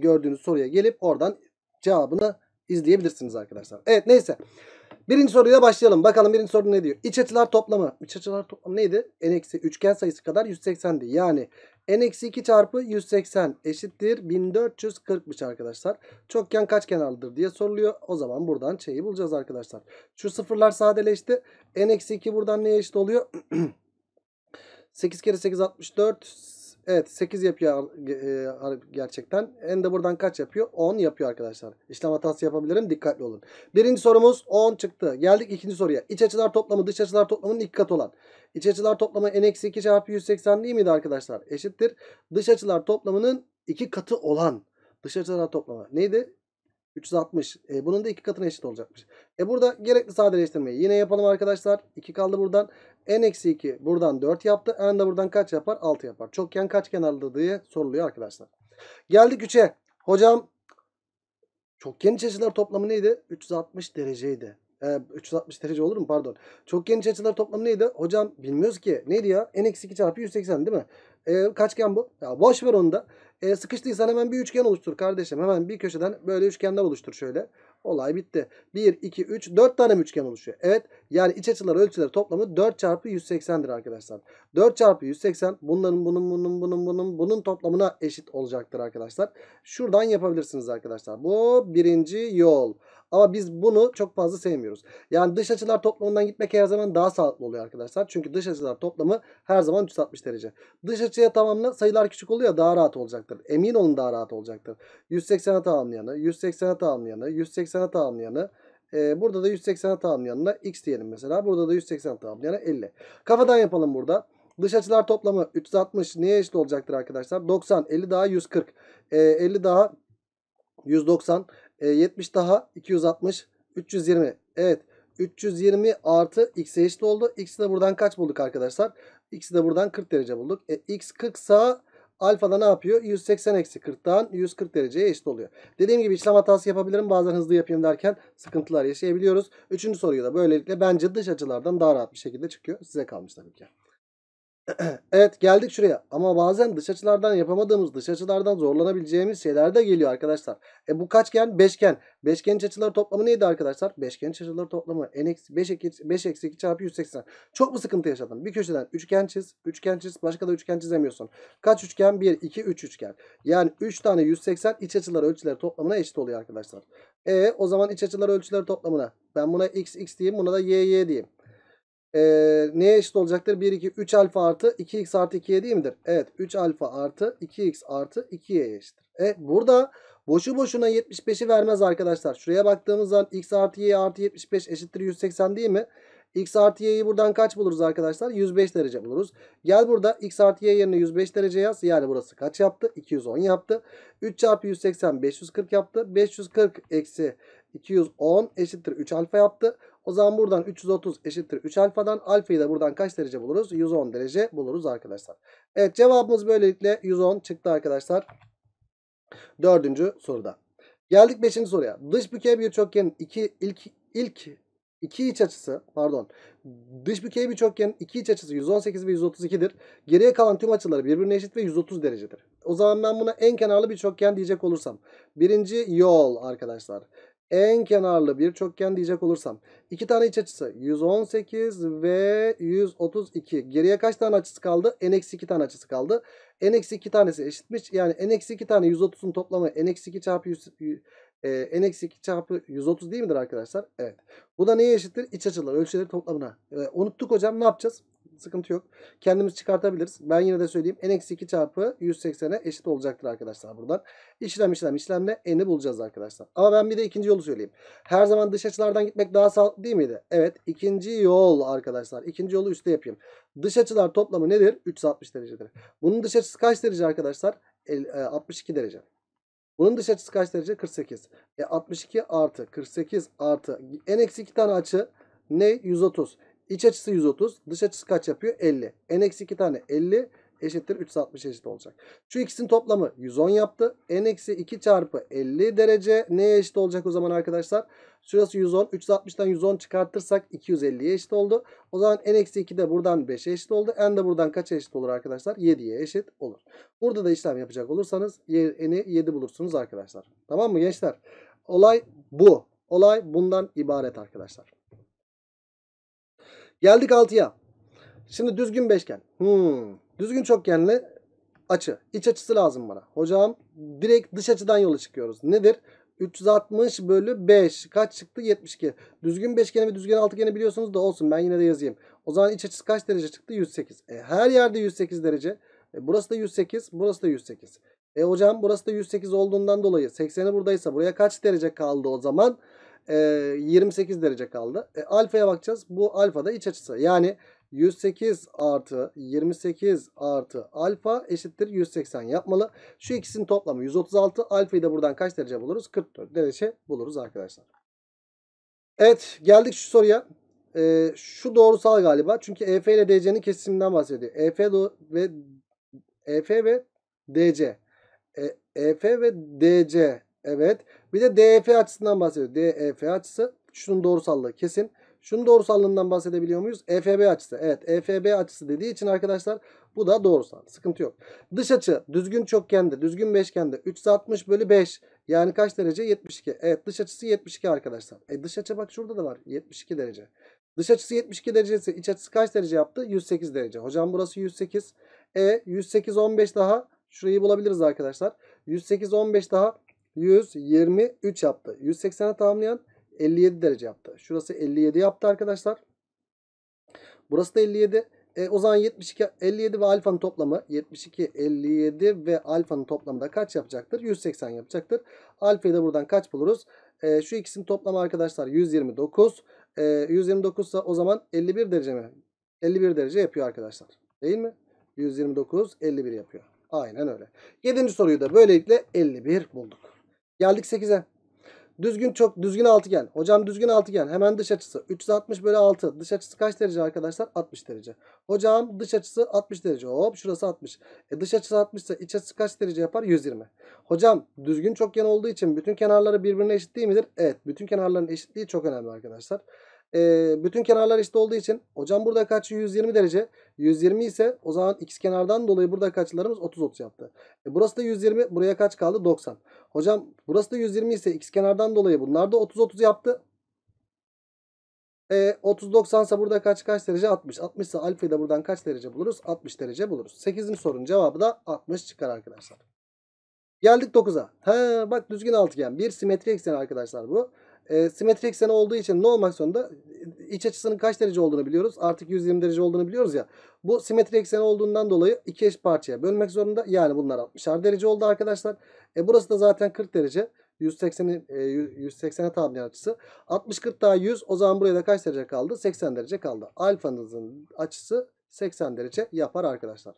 gördüğünüz soruya gelip oradan cevabını izleyebilirsiniz arkadaşlar. Evet neyse. Birinci soruyla başlayalım. Bakalım birinci soru ne diyor? İç açılar toplamı. İç açılar toplamı neydi? N-2 üçgen sayısı kadar 180'di. Yani N-2 çarpı 180 eşittir 1440'mış arkadaşlar. Çokgen kaç kenarlıdır diye soruluyor. O zaman buradan şeyi bulacağız arkadaşlar. Şu sıfırlar sadeleşti. N-2 buradan neye eşit oluyor? 8 kere 8 64 Evet 8 yapıyor e, gerçekten. En de buradan kaç yapıyor? 10 yapıyor arkadaşlar. İşlem hatası yapabilirim. Dikkatli olun. Birinci sorumuz 10 çıktı. Geldik ikinci soruya. İç açılar toplamı dış açılar toplamının iki katı olan. İç açılar toplamı n-2 çarpı 180 değil miydi arkadaşlar? Eşittir. Dış açılar toplamının iki katı olan. Dış açılar toplamı neydi? 360. E, bunun da iki katına eşit olacakmış. E burada gerekli sadeleştirmeyi yine yapalım arkadaşlar. 2 kaldı buradan n-2 buradan 4 yaptı. n de buradan kaç yapar? 6 yapar. Çokgen kaç kenarlı diye soruluyor arkadaşlar. Geldik 3'e. Hocam çokgen iç açılar toplamı neydi? 360 dereceydi. Ee, 360 derece olur mu? Pardon. Çokgen iç açılar toplamı neydi? Hocam bilmiyoruz ki. Neydi ya? n-2 çarpı 180 değil mi? Ee, kaçgen bu? Ya boş ver onu da. Ee, sıkıştıysan hemen bir üçgen oluştur kardeşim. Hemen bir köşeden böyle üçgenler oluştur şöyle. Olay bitti. 1, 2, 3, 4 tane üçgen oluşuyor? Evet. Yani iç açılar ölçüleri toplamı 4 çarpı 180'dir arkadaşlar. 4 çarpı 180 bunların bunun bunun bunun bunun bunun toplamına eşit olacaktır arkadaşlar. Şuradan yapabilirsiniz arkadaşlar. Bu birinci yol. Ama biz bunu çok fazla sevmiyoruz. Yani dış açılar toplamından gitmek her zaman daha sağlıklı oluyor arkadaşlar. Çünkü dış açılar toplamı her zaman 360 derece. Dış açıya tamamla sayılar küçük oluyor daha rahat olacaktır. Emin olun daha rahat olacaktır. 180'e tamamlayanı, 180'e tamamlayanı, 180'e tamamlayanı. E, burada da 180'e tamamlayanına x diyelim mesela. Burada da 180'e tamamlayana 50. Kafadan yapalım burada. Dış açılar toplamı 360 neye eşit olacaktır arkadaşlar? 90, 50 daha 140, e, 50 daha 190, e, 70 daha 260. 320. Evet. 320 artı x'e eşit oldu. X'i de buradan kaç bulduk arkadaşlar? X'i de buradan 40 derece bulduk. E, x 40 alfa da ne yapıyor? 180 eksi 40'tan 140 dereceye eşit oluyor. Dediğim gibi işlem hatası yapabilirim. Bazen hızlı yapayım derken sıkıntılar yaşayabiliyoruz. Üçüncü soruyu da böylelikle bence dış açılardan daha rahat bir şekilde çıkıyor. Size kalmış tabii ki. evet geldik şuraya. Ama bazen dış açılardan yapamadığımız, dış açılardan zorlanabileceğimiz şeyler de geliyor arkadaşlar. E bu kaçgen? Beşgen. Beşgen iç açıları toplamı neydi arkadaşlar? Beşgen iç açıları toplamı n-5 eksi 2 çarpı 180. Çok mu sıkıntı yaşadın? Bir köşeden üçgen çiz, üçgen çiz, başka da üçgen çizemiyorsun. Kaç üçgen? 1, 2, 3 üçgen. Yani 3 tane 180 iç açıları ölçüleri toplamına eşit oluyor arkadaşlar. E o zaman iç açıları ölçüleri toplamına. Ben buna x, x diyeyim, buna da y, y diyeyim e, neye eşit olacaktır? 1, 2, 3 alfa artı 2x artı 2'ye değil midir? Evet 3 alfa artı 2x artı 2'ye eşittir. E, burada boşu boşuna 75'i vermez arkadaşlar. Şuraya baktığımız zaman x artı y artı 75 eşittir 180 değil mi? x artı y'yi buradan kaç buluruz arkadaşlar? 105 derece buluruz. Gel burada x artı y yerine 105 derece yaz. Yani burası kaç yaptı? 210 yaptı. 3 çarpı 180 540 yaptı. 540 eksi 210 eşittir 3 alfa yaptı. O zaman buradan 330 eşittir 3 alfadan. Alfayı da buradan kaç derece buluruz? 110 derece buluruz arkadaşlar. Evet cevabımız böylelikle 110 çıktı arkadaşlar. Dördüncü soruda. Geldik beşinci soruya. Dış bükey bir çokgenin iki, ilk, ilk iki iç açısı pardon dış bükey bir çokgenin iki iç açısı 118 ve 132'dir. Geriye kalan tüm açıları birbirine eşit ve 130 derecedir. O zaman ben buna en kenarlı bir çokgen diyecek olursam. Birinci yol arkadaşlar en kenarlı bir çokgen diyecek olursam. iki tane iç açısı 118 ve 132. Geriye kaç tane açısı kaldı? n-2 tane açısı kaldı. n-2 tanesi eşitmiş. Yani n-2 tane 130'un toplamı n-2 çarpı 100, e, n-2 çarpı 130 değil midir arkadaşlar? Evet. Bu da neye eşittir? İç açılar ölçüleri toplamına. E, unuttuk hocam ne yapacağız? Sıkıntı yok. Kendimiz çıkartabiliriz. Ben yine de söyleyeyim. n eksi 2 çarpı 180'e eşit olacaktır arkadaşlar buradan. İşlem işlem işlemle n'i bulacağız arkadaşlar. Ama ben bir de ikinci yolu söyleyeyim. Her zaman dış açılardan gitmek daha sağlıklı değil miydi? Evet. ikinci yol arkadaşlar. İkinci yolu üstte yapayım. Dış açılar toplamı nedir? 360 derecedir. Bunun dış açısı kaç derece arkadaşlar? 62 e, derece. Bunun dış açısı kaç derece? 48. E 62 artı 48 artı en eksi 2 tane açı ne? 130. İç açısı 130. Dış açısı kaç yapıyor? 50. N-2 tane 50 eşittir 360 eşit olacak. Şu ikisinin toplamı 110 yaptı. N-2 çarpı 50 derece neye eşit olacak o zaman arkadaşlar? Şurası 110. 360'dan 110 çıkartırsak 250'ye eşit oldu. O zaman N-2 de buradan 5'e eşit oldu. N de buradan kaça eşit olur arkadaşlar? 7'ye eşit olur. Burada da işlem yapacak olursanız N'i 7 bulursunuz arkadaşlar. Tamam mı gençler? Olay bu. Olay bundan ibaret arkadaşlar. Geldik 6'ya. Şimdi düzgün beşgen. Hmm. Düzgün çokgenli açı. İç açısı lazım bana. Hocam direkt dış açıdan yola çıkıyoruz. Nedir? 360 bölü 5. Kaç çıktı? 72. Düzgün beşgeni ve düzgün altıgeni biliyorsunuz da olsun. Ben yine de yazayım. O zaman iç açısı kaç derece çıktı? 108. E, her yerde 108 derece. E, burası da 108. Burası da 108. E hocam burası da 108 olduğundan dolayı 80'i buradaysa buraya kaç derece kaldı o zaman? e, ee, 28 derece kaldı. E, alfaya bakacağız. Bu alfa da iç açısı. Yani 108 artı 28 artı alfa eşittir 180 yapmalı. Şu ikisinin toplamı 136. Alfayı da buradan kaç derece buluruz? 44 derece buluruz arkadaşlar. Evet geldik şu soruya. Ee, şu doğrusal galiba. Çünkü EF ile DC'nin kesiminden bahsediyor. EF ve EF ve DC. E, EF ve DC e, e Evet. Bir de DEF açısından bahsediyor. DEF açısı. Şunun doğrusallığı kesin. Şunun doğrusallığından bahsedebiliyor muyuz? EFB açısı. Evet EFB açısı dediği için arkadaşlar bu da doğrusal. Sıkıntı yok. Dış açı düzgün çokgende, düzgün beşgende 360 bölü 5. Yani kaç derece? 72. Evet dış açısı 72 arkadaşlar. E dış açı bak şurada da var. 72 derece. Dış açısı 72 derecesi. iç açısı kaç derece yaptı? 108 derece. Hocam burası 108. E 108 15 daha. Şurayı bulabiliriz arkadaşlar. 108 15 daha 123 yaptı. 180'e tamamlayan 57 derece yaptı. Şurası 57 yaptı arkadaşlar. Burası da 57. E, o zaman 72, 57 ve alfanın toplamı 72, 57 ve alfanın toplamı da kaç yapacaktır? 180 yapacaktır. Alfayı da buradan kaç buluruz? E, şu ikisinin toplamı arkadaşlar 129. E, 129 ise o zaman 51 derece mi? 51 derece yapıyor arkadaşlar. Değil mi? 129, 51 yapıyor. Aynen öyle. 7. soruyu da böylelikle 51 bulduk. Geldik 8'e. Düzgün çok düzgün altıgen. Hocam düzgün altıgen. Hemen dış açısı. 360 bölü 6. Dış açısı kaç derece arkadaşlar? 60 derece. Hocam dış açısı 60 derece. Hop şurası 60. E dış açısı 60 ise iç açısı kaç derece yapar? 120. Hocam düzgün çokgen olduğu için bütün kenarları birbirine eşit değil midir? Evet. Bütün kenarların eşitliği çok önemli arkadaşlar e, bütün kenarlar eşit olduğu için hocam burada kaç 120 derece. 120 ise o zaman x kenardan dolayı burada kaçlarımız 30 30 yaptı. E, burası da 120 buraya kaç kaldı 90. Hocam burası da 120 ise x kenardan dolayı bunlar da 30 30 yaptı. E, 30 90 ise burada kaç kaç derece 60. 60 ise alfayı da buradan kaç derece buluruz? 60 derece buluruz. 8'in sorunun cevabı da 60 çıkar arkadaşlar. Geldik 9'a. bak düzgün altıgen. Bir simetri ekseni arkadaşlar bu. E, simetri ekseni olduğu için ne olmak zorunda? İç açısının kaç derece olduğunu biliyoruz. Artık 120 derece olduğunu biliyoruz ya. Bu simetri ekseni olduğundan dolayı iki eş parçaya bölmek zorunda. Yani bunlar 60'ar derece oldu arkadaşlar. E, burası da zaten 40 derece. 180'i 180'e tamamlayan açısı. 60 40 daha 100. O zaman buraya da kaç derece kaldı? 80 derece kaldı. Alfanızın açısı 80 derece yapar arkadaşlar.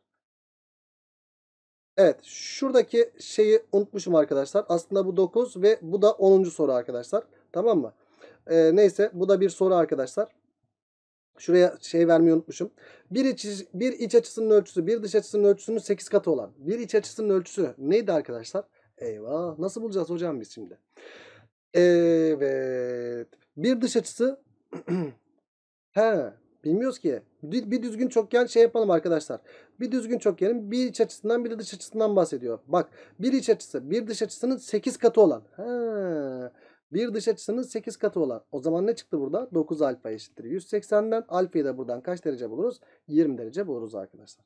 Evet şuradaki şeyi unutmuşum arkadaşlar. Aslında bu 9 ve bu da 10. soru arkadaşlar. Tamam mı? Ee, neyse bu da bir soru arkadaşlar. Şuraya şey vermeyi unutmuşum. Bir iç, bir iç açısının ölçüsü bir dış açısının ölçüsünün 8 katı olan. Bir iç açısının ölçüsü neydi arkadaşlar? Eyvah nasıl bulacağız hocam biz şimdi? Evet. Bir dış açısı. He bilmiyoruz ki. Bir düzgün çokgen şey yapalım arkadaşlar. Bir düzgün çokgenin bir iç açısından bir dış açısından bahsediyor. Bak bir iç açısı bir dış açısının 8 katı olan. He. Bir dış açısının 8 katı olan. O zaman ne çıktı burada? 9 alfa eşittir 180'den. Alfayı da buradan kaç derece buluruz? 20 derece buluruz arkadaşlar.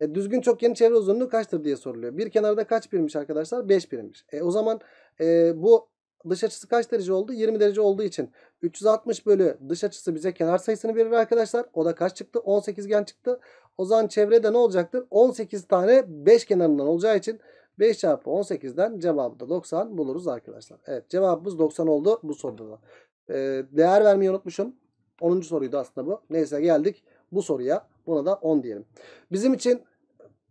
E, düzgün yeni çevre uzunluğu kaçtır diye soruluyor. Bir kenarda kaç birimmiş arkadaşlar? 5 birimmiş. E, o zaman e, bu dış açısı kaç derece oldu? 20 derece olduğu için 360 bölü dış açısı bize kenar sayısını verir arkadaşlar. O da kaç çıktı? 18 gen çıktı. O zaman çevrede ne olacaktır? 18 tane 5 kenarından olacağı için 5 çarpı 18'den cevabı da 90 buluruz arkadaşlar. Evet cevabımız 90 oldu bu soruda da. Ee, değer vermeyi unutmuşum. 10. soruydu aslında bu. Neyse geldik bu soruya. Buna da 10 diyelim. Bizim için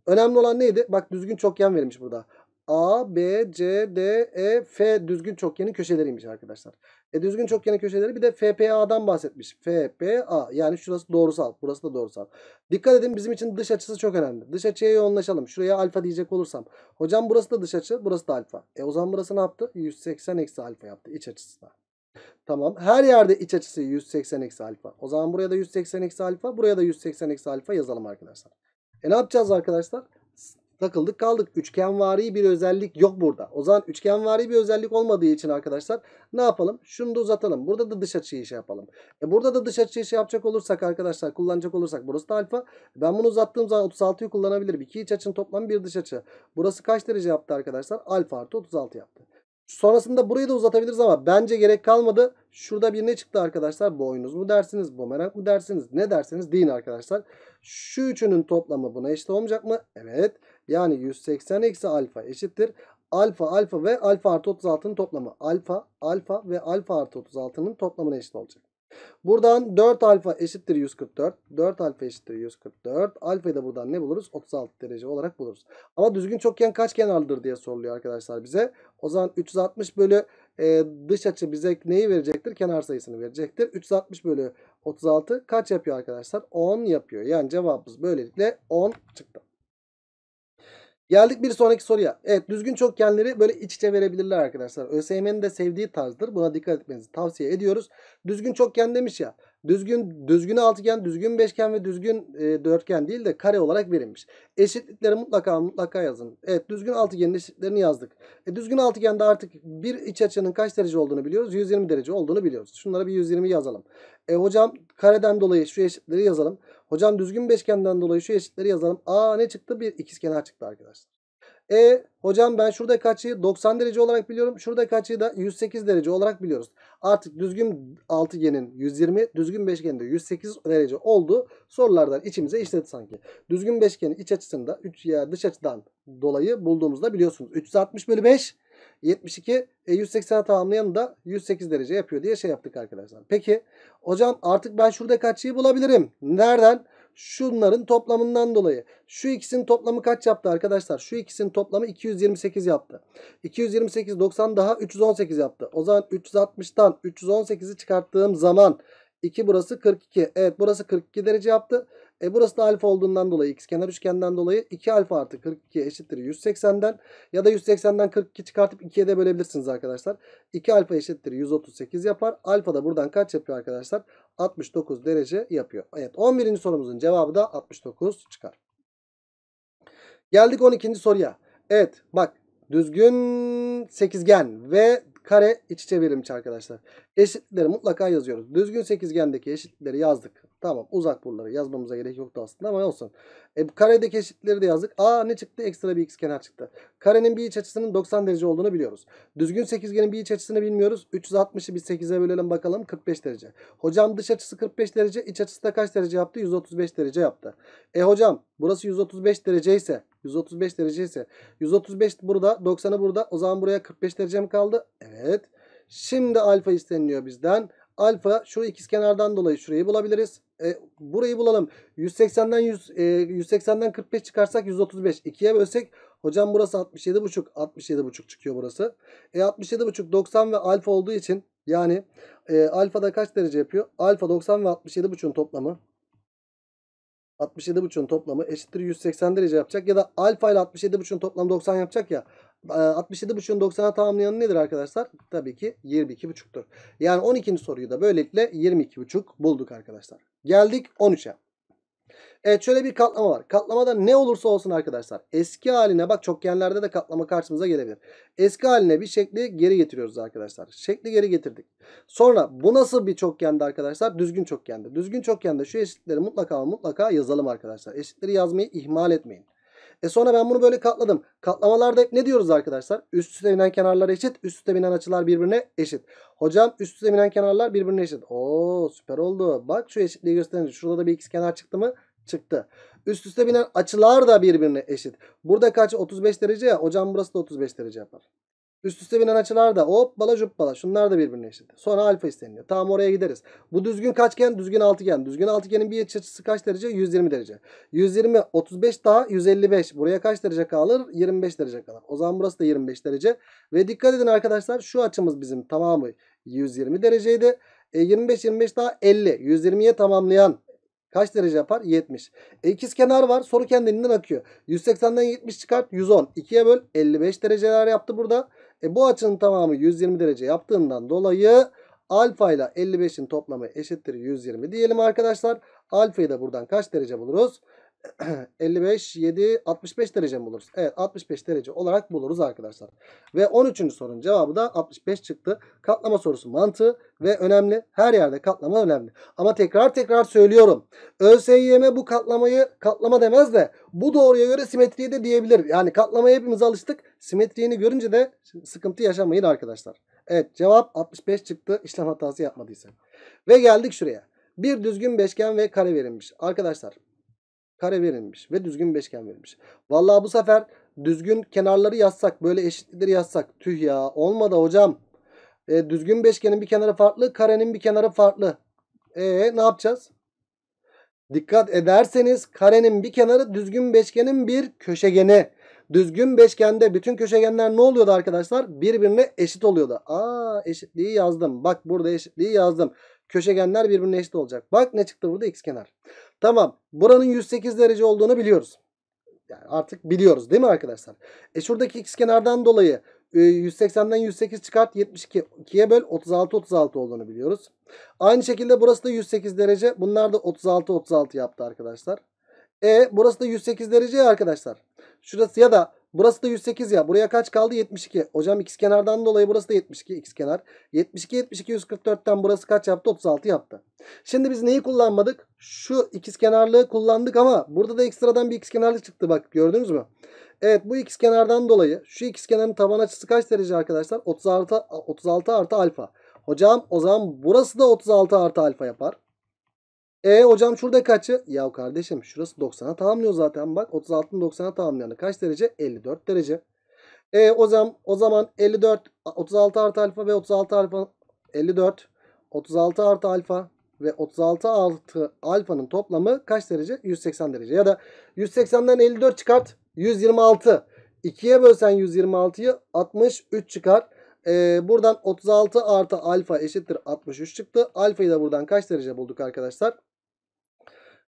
önemli olan neydi? Bak düzgün çok yan verilmiş burada. A, B, C, D, E, F düzgün çokgenin köşeleriymiş arkadaşlar. E düzgün çokgenin köşeleri bir de FPA'dan bahsetmiş. FPA yani şurası doğrusal, burası da doğrusal. Dikkat edin bizim için dış açısı çok önemli. Dış açıya yoğunlaşalım. Şuraya alfa diyecek olursam. Hocam burası da dış açı, burası da alfa. E o zaman burası ne yaptı? 180 eksi alfa yaptı iç açısına. Tamam. Her yerde iç açısı 180 eksi alfa. O zaman buraya da 180 eksi alfa, buraya da 180 eksi alfa yazalım arkadaşlar. E ne yapacağız arkadaşlar? takıldık kaldık. Üçgenvari bir özellik yok burada. O zaman üçgenvari bir özellik olmadığı için arkadaşlar ne yapalım? Şunu da uzatalım. Burada da dış açıyı şey yapalım. E burada da dış açıyı şey yapacak olursak arkadaşlar kullanacak olursak burası da alfa. Ben bunu uzattığım zaman 36'yı kullanabilirim. İki iç açının toplamı bir dış açı. Burası kaç derece yaptı arkadaşlar? Alfa artı 36 yaptı. Sonrasında burayı da uzatabiliriz ama bence gerek kalmadı. Şurada bir ne çıktı arkadaşlar? Boynuz mu dersiniz? Bumerang mu dersiniz? Ne derseniz deyin arkadaşlar. Şu üçünün toplamı buna eşit olmayacak mı? Evet. Yani 180 eksi alfa eşittir. Alfa, alfa ve alfa artı 36'nın toplamı. Alfa, alfa ve alfa artı 36'nın toplamına eşit olacak. Buradan 4 alfa eşittir 144. 4 alfa eşittir 144. Alfayı da buradan ne buluruz? 36 derece olarak buluruz. Ama düzgün çokgen kaç kenarlıdır diye soruluyor arkadaşlar bize. O zaman 360 bölü e, dış açı bize neyi verecektir? Kenar sayısını verecektir. 360 bölü 36 kaç yapıyor arkadaşlar? 10 yapıyor. Yani cevabımız böylelikle 10 çıktı. Geldik bir sonraki soruya. Evet düzgün çok çokgenleri böyle iç içe verebilirler arkadaşlar. ÖSYM'nin de sevdiği tarzdır. Buna dikkat etmenizi tavsiye ediyoruz. Düzgün çokgen demiş ya. Düzgün düzgün altıgen, düzgün beşgen ve düzgün e, dörtgen değil de kare olarak verilmiş. Eşitlikleri mutlaka mutlaka yazın. Evet düzgün altıgenin eşitlerini yazdık. E, düzgün altıgende artık bir iç açının kaç derece olduğunu biliyoruz. 120 derece olduğunu biliyoruz. Şunlara bir 120 yazalım. E, hocam kareden dolayı şu eşitleri yazalım. Hocam düzgün beşgenden dolayı şu eşitleri yazalım. A ne çıktı? Bir ikizkenar çıktı arkadaşlar. E hocam ben şurada açıyı 90 derece olarak biliyorum. şurada açıyı da 108 derece olarak biliyoruz. Artık düzgün altıgenin 120, düzgün beşgenin de 108 derece oldu. Sorulardan içimize işledi sanki. Düzgün beşgenin iç açısında 3 ya dış açıdan dolayı bulduğumuzda biliyorsunuz. 360 bölü 5 72 e, 180'e tamamlayanı da 108 derece yapıyor diye şey yaptık arkadaşlar. Peki hocam artık ben şurada açıyı bulabilirim. Nereden? Şunların toplamından dolayı. Şu ikisinin toplamı kaç yaptı arkadaşlar? Şu ikisinin toplamı 228 yaptı. 228 90 daha 318 yaptı. O zaman 360'tan 318'i çıkarttığım zaman 2 burası 42. Evet burası 42 derece yaptı. E burası da alfa olduğundan dolayı x kenar üçgenden dolayı 2 alfa artı 42 eşittir 180'den ya da 180'den 42 çıkartıp 2'ye de bölebilirsiniz arkadaşlar. 2 alfa eşittir 138 yapar. Alfa da buradan kaç yapıyor arkadaşlar? 69 derece yapıyor. Evet 11. sorumuzun cevabı da 69 çıkar. Geldik 12. soruya. Evet bak düzgün sekizgen ve kare iç içe verilmiş arkadaşlar. Eşitlikleri mutlaka yazıyoruz. Düzgün sekizgendeki eşitlikleri yazdık. Tamam uzak buraları yazmamıza gerek yoktu aslında ama olsun. E, karedeki eşitleri de yazdık. A ne çıktı? Ekstra bir x kenar çıktı. Karenin bir iç açısının 90 derece olduğunu biliyoruz. Düzgün sekizgenin bir iç açısını bilmiyoruz. 360'ı bir 8'e bölelim bakalım 45 derece. Hocam dış açısı 45 derece iç açısı da kaç derece yaptı? 135 derece yaptı. E hocam burası 135 derece ise 135 derece ise 135 burada 90'ı burada o zaman buraya 45 derece mi kaldı? Evet. Şimdi alfa isteniliyor bizden. Alfa şu ikizkenardan dolayı şurayı bulabiliriz. E, burayı bulalım. 180'den 100 e, 180'den 45 çıkarsak 135. 2'ye bölsek hocam burası 67,5. 67,5 çıkıyor burası. E 67,5 90 ve alfa olduğu için yani e, alfa da kaç derece yapıyor? Alfa 90 ve 67,5'un toplamı. 67,5'un toplamı eşittir 180 derece yapacak ya da alfa ile 67,5'un toplamı 90 yapacak ya. 67.5'ün ee, 90'a tamamlayanı nedir arkadaşlar? Tabii ki 22.5'tür. Yani 12. soruyu da böylelikle 22.5 bulduk arkadaşlar. Geldik 13'e. Evet şöyle bir katlama var. Katlamada ne olursa olsun arkadaşlar. Eski haline bak çokgenlerde de katlama karşımıza gelebilir. Eski haline bir şekli geri getiriyoruz arkadaşlar. Şekli geri getirdik. Sonra bu nasıl bir çokgendi arkadaşlar? Düzgün çokgendi. Düzgün çokgende şu eşitleri mutlaka mutlaka yazalım arkadaşlar. Eşitleri yazmayı ihmal etmeyin. E sonra ben bunu böyle katladım. Katlamalarda hep ne diyoruz arkadaşlar? Üst üste binen kenarlar eşit. Üst üste binen açılar birbirine eşit. Hocam üst üste binen kenarlar birbirine eşit. Oo süper oldu. Bak şu eşitliği gösterince. Şurada da bir x kenar çıktı mı? Çıktı. Üst üste binen açılar da birbirine eşit. Burada kaç? 35 derece ya. Hocam burası da 35 derece yapar. Üst üste binen açılar da hoppala cuppala. Şunlar da birbirine eşit. Sonra alfa isteniyor. Tamam oraya gideriz. Bu düzgün kaçgen? Düzgün altıgen. Düzgün altıgenin bir iç açısı kaç derece? 120 derece. 120, 35 daha 155. Buraya kaç derece kalır? 25 derece kalır. O zaman burası da 25 derece. Ve dikkat edin arkadaşlar şu açımız bizim tamamı 120 dereceydi. E 25 25 daha 50. 120'ye tamamlayan Kaç derece yapar? 70. E, ikiz kenar var. Soru kendiliğinden akıyor. 180'den 70 çıkart. 110. 2'ye böl. 55 dereceler yaptı burada. E bu açının tamamı 120 derece yaptığından dolayı alfa ile 55'in toplamı eşittir 120 diyelim arkadaşlar. Alfa'yı da buradan kaç derece buluruz? 55, 7, 65 derece mi buluruz? Evet 65 derece olarak buluruz arkadaşlar. Ve 13. sorunun cevabı da 65 çıktı. Katlama sorusu mantığı ve önemli. Her yerde katlama önemli. Ama tekrar tekrar söylüyorum. ÖSYM bu katlamayı katlama demez de bu doğruya göre simetriyi de diyebilir. Yani katlamaya hepimiz alıştık. Simetriyini görünce de sıkıntı yaşamayın arkadaşlar. Evet cevap 65 çıktı İşlem hatası yapmadıysa. Ve geldik şuraya. Bir düzgün beşgen ve kare verilmiş. Arkadaşlar kare verilmiş ve düzgün beşgen verilmiş. Vallahi bu sefer düzgün kenarları yazsak böyle eşitlikleri yazsak tüh ya olmadı hocam. E, düzgün beşgenin bir kenarı farklı karenin bir kenarı farklı. E ne yapacağız? Dikkat ederseniz karenin bir kenarı düzgün beşgenin bir köşegeni. Düzgün beşgende bütün köşegenler ne oluyordu arkadaşlar? Birbirine eşit oluyordu. Aa eşitliği yazdım. Bak burada eşitliği yazdım. Köşegenler birbirine eşit olacak. Bak ne çıktı burada x kenar. Tamam. Buranın 108 derece olduğunu biliyoruz. Yani artık biliyoruz değil mi arkadaşlar? E şuradaki x kenardan dolayı 180'den e, 108 çıkart 72'ye böl 36 36 olduğunu biliyoruz. Aynı şekilde burası da 108 derece. Bunlar da 36 36 yaptı arkadaşlar. E burası da 108 derece ya arkadaşlar. Şurası ya da Burası da 108 ya. Buraya kaç kaldı? 72. Hocam x kenardan dolayı burası da 72 x kenar. 72 72 144'ten burası kaç yaptı? 36 yaptı. Şimdi biz neyi kullanmadık? Şu ikiz kenarlığı kullandık ama burada da ekstradan bir ikiz kenarlık çıktı bak gördünüz mü? Evet bu ikiz kenardan dolayı şu ikiz kenarın taban açısı kaç derece arkadaşlar? 36 36 artı alfa. Hocam o zaman burası da 36 artı alfa yapar. E hocam şurada kaçı? Ya kardeşim şurası 90'a tamamlıyor zaten bak. 36'ın 90'a tamamlayanı kaç derece? 54 derece. E o zaman o zaman 54 36 artı alfa ve 36 alfa 54 36 artı alfa ve 36 artı alfanın toplamı kaç derece? 180 derece. Ya da 180'den 54 çıkart 126. 2'ye bölsen 126'yı 63 çıkar. Ee, buradan 36 artı alfa eşittir 63 çıktı. Alfayı da buradan kaç derece bulduk arkadaşlar?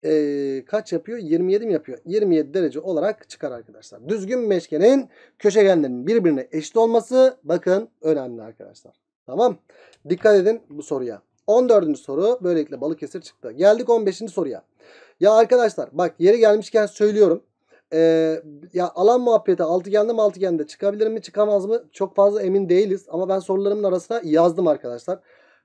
e, kaç yapıyor? 27 mi yapıyor? 27 derece olarak çıkar arkadaşlar. Düzgün meşgenin köşegenlerinin birbirine eşit olması bakın önemli arkadaşlar. Tamam. Dikkat edin bu soruya. 14. soru böylelikle Balıkesir çıktı. Geldik 15. soruya. Ya arkadaşlar bak yeri gelmişken söylüyorum. Ee, ya alan muhabbeti altıgende mi altıgende çıkabilir mi çıkamaz mı çok fazla emin değiliz. Ama ben sorularımın arasına yazdım arkadaşlar.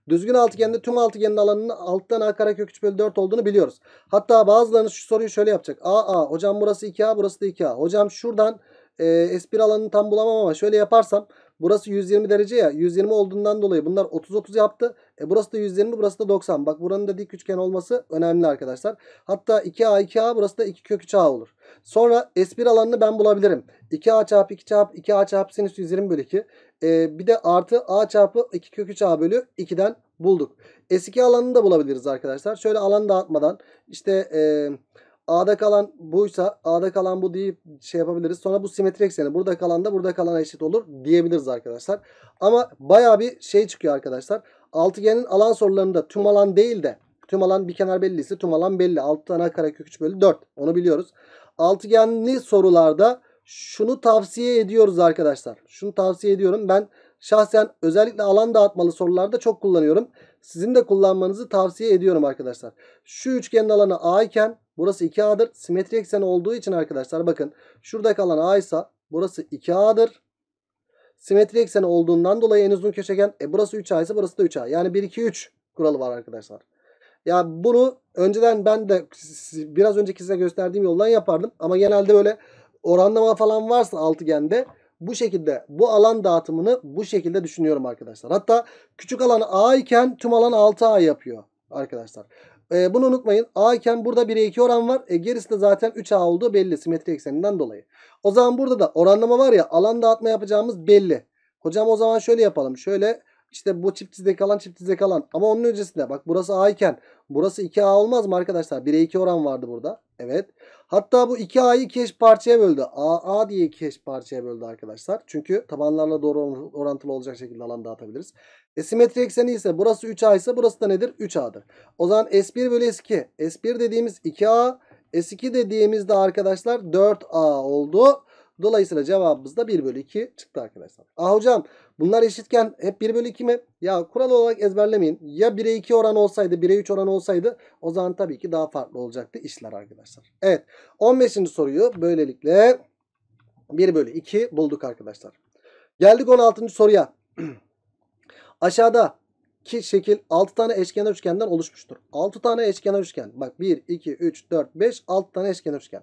Düzgün altıgende tüm altıgenin alanının alttan a kare kök 3 bölü 4 olduğunu biliyoruz. Hatta bazılarınız şu soruyu şöyle yapacak. A a hocam burası 2a burası da 2a. Hocam şuradan e, espri alanını tam bulamam ama şöyle yaparsam burası 120 derece ya 120 olduğundan dolayı bunlar 30-30 yaptı. E burası da 120 burası da 90. Bak buranın da dik üçgen olması önemli arkadaşlar. Hatta 2a 2a burası da 2 kök 3a olur. Sonra espri alanını ben bulabilirim. 2a çarpı 2 çarpı 2a çarpı sinüs 120 bölü 2 e, bir de artı a çarpı 2 kök 3 a bölü 2'den bulduk. S2 alanını da bulabiliriz arkadaşlar. Şöyle alanı dağıtmadan işte e, A'da kalan buysa A'da kalan bu deyip şey yapabiliriz. Sonra bu simetri ekseni burada kalan da burada kalan eşit olur diyebiliriz arkadaşlar. Ama baya bir şey çıkıyor arkadaşlar. Altıgenin alan sorularında tüm alan değil de tüm alan bir kenar belli ise tüm alan belli. 6 tane karekök 3 bölü 4 onu biliyoruz. Altıgenli sorularda şunu tavsiye ediyoruz arkadaşlar. Şunu tavsiye ediyorum. Ben şahsen özellikle alan dağıtmalı sorularda çok kullanıyorum. Sizin de kullanmanızı tavsiye ediyorum arkadaşlar. Şu üçgenin alanı A iken burası 2A'dır. Simetri ekseni olduğu için arkadaşlar bakın. şurada kalan A ise burası 2A'dır. Simetri ekseni olduğundan dolayı en uzun köşegen e burası 3A ise burası da 3A. Yani 1 2 3 kuralı var arkadaşlar. Ya bunu önceden ben de biraz önceki size gösterdiğim yoldan yapardım ama genelde böyle oranlama falan varsa altıgende bu şekilde bu alan dağıtımını bu şekilde düşünüyorum arkadaşlar. Hatta küçük alan A iken tüm alan 6A yapıyor arkadaşlar. Ee, bunu unutmayın. A iken burada 1'e 2 oran var. E, de zaten 3A olduğu belli simetri ekseninden dolayı. O zaman burada da oranlama var ya alan dağıtma yapacağımız belli. Hocam o zaman şöyle yapalım. Şöyle işte bu çift dizide kalan çift dizide kalan. Ama onun öncesinde bak burası A iken burası 2A olmaz mı arkadaşlar? 1'e 2 oran vardı burada. Evet. Hatta bu iki ayı iki parçaya böldü. A, A diye iki parçaya böldü arkadaşlar. Çünkü tabanlarla doğru orantılı olacak şekilde alan dağıtabiliriz. E, simetri ekseni ise burası 3A ise burası da nedir? 3A'dır. O zaman S1 bölü S2. S1 dediğimiz 2A. S2 dediğimizde arkadaşlar 4A oldu. Dolayısıyla cevabımız da 1 bölü 2 çıktı arkadaşlar. Aa hocam bunlar eşitken hep 1 bölü 2 mi? Ya kural olarak ezberlemeyin. Ya 1'e 2 oran olsaydı 1'e 3 oran olsaydı o zaman tabii ki daha farklı olacaktı işler arkadaşlar. Evet 15. soruyu böylelikle 1 bölü 2 bulduk arkadaşlar. Geldik 16. soruya. Aşağıda ki şekil 6 tane eşkenar üçgenden oluşmuştur. 6 tane eşkenar üçgen. Bak 1, 2, 3, 4, 5, 6 tane eşkenar üçgen.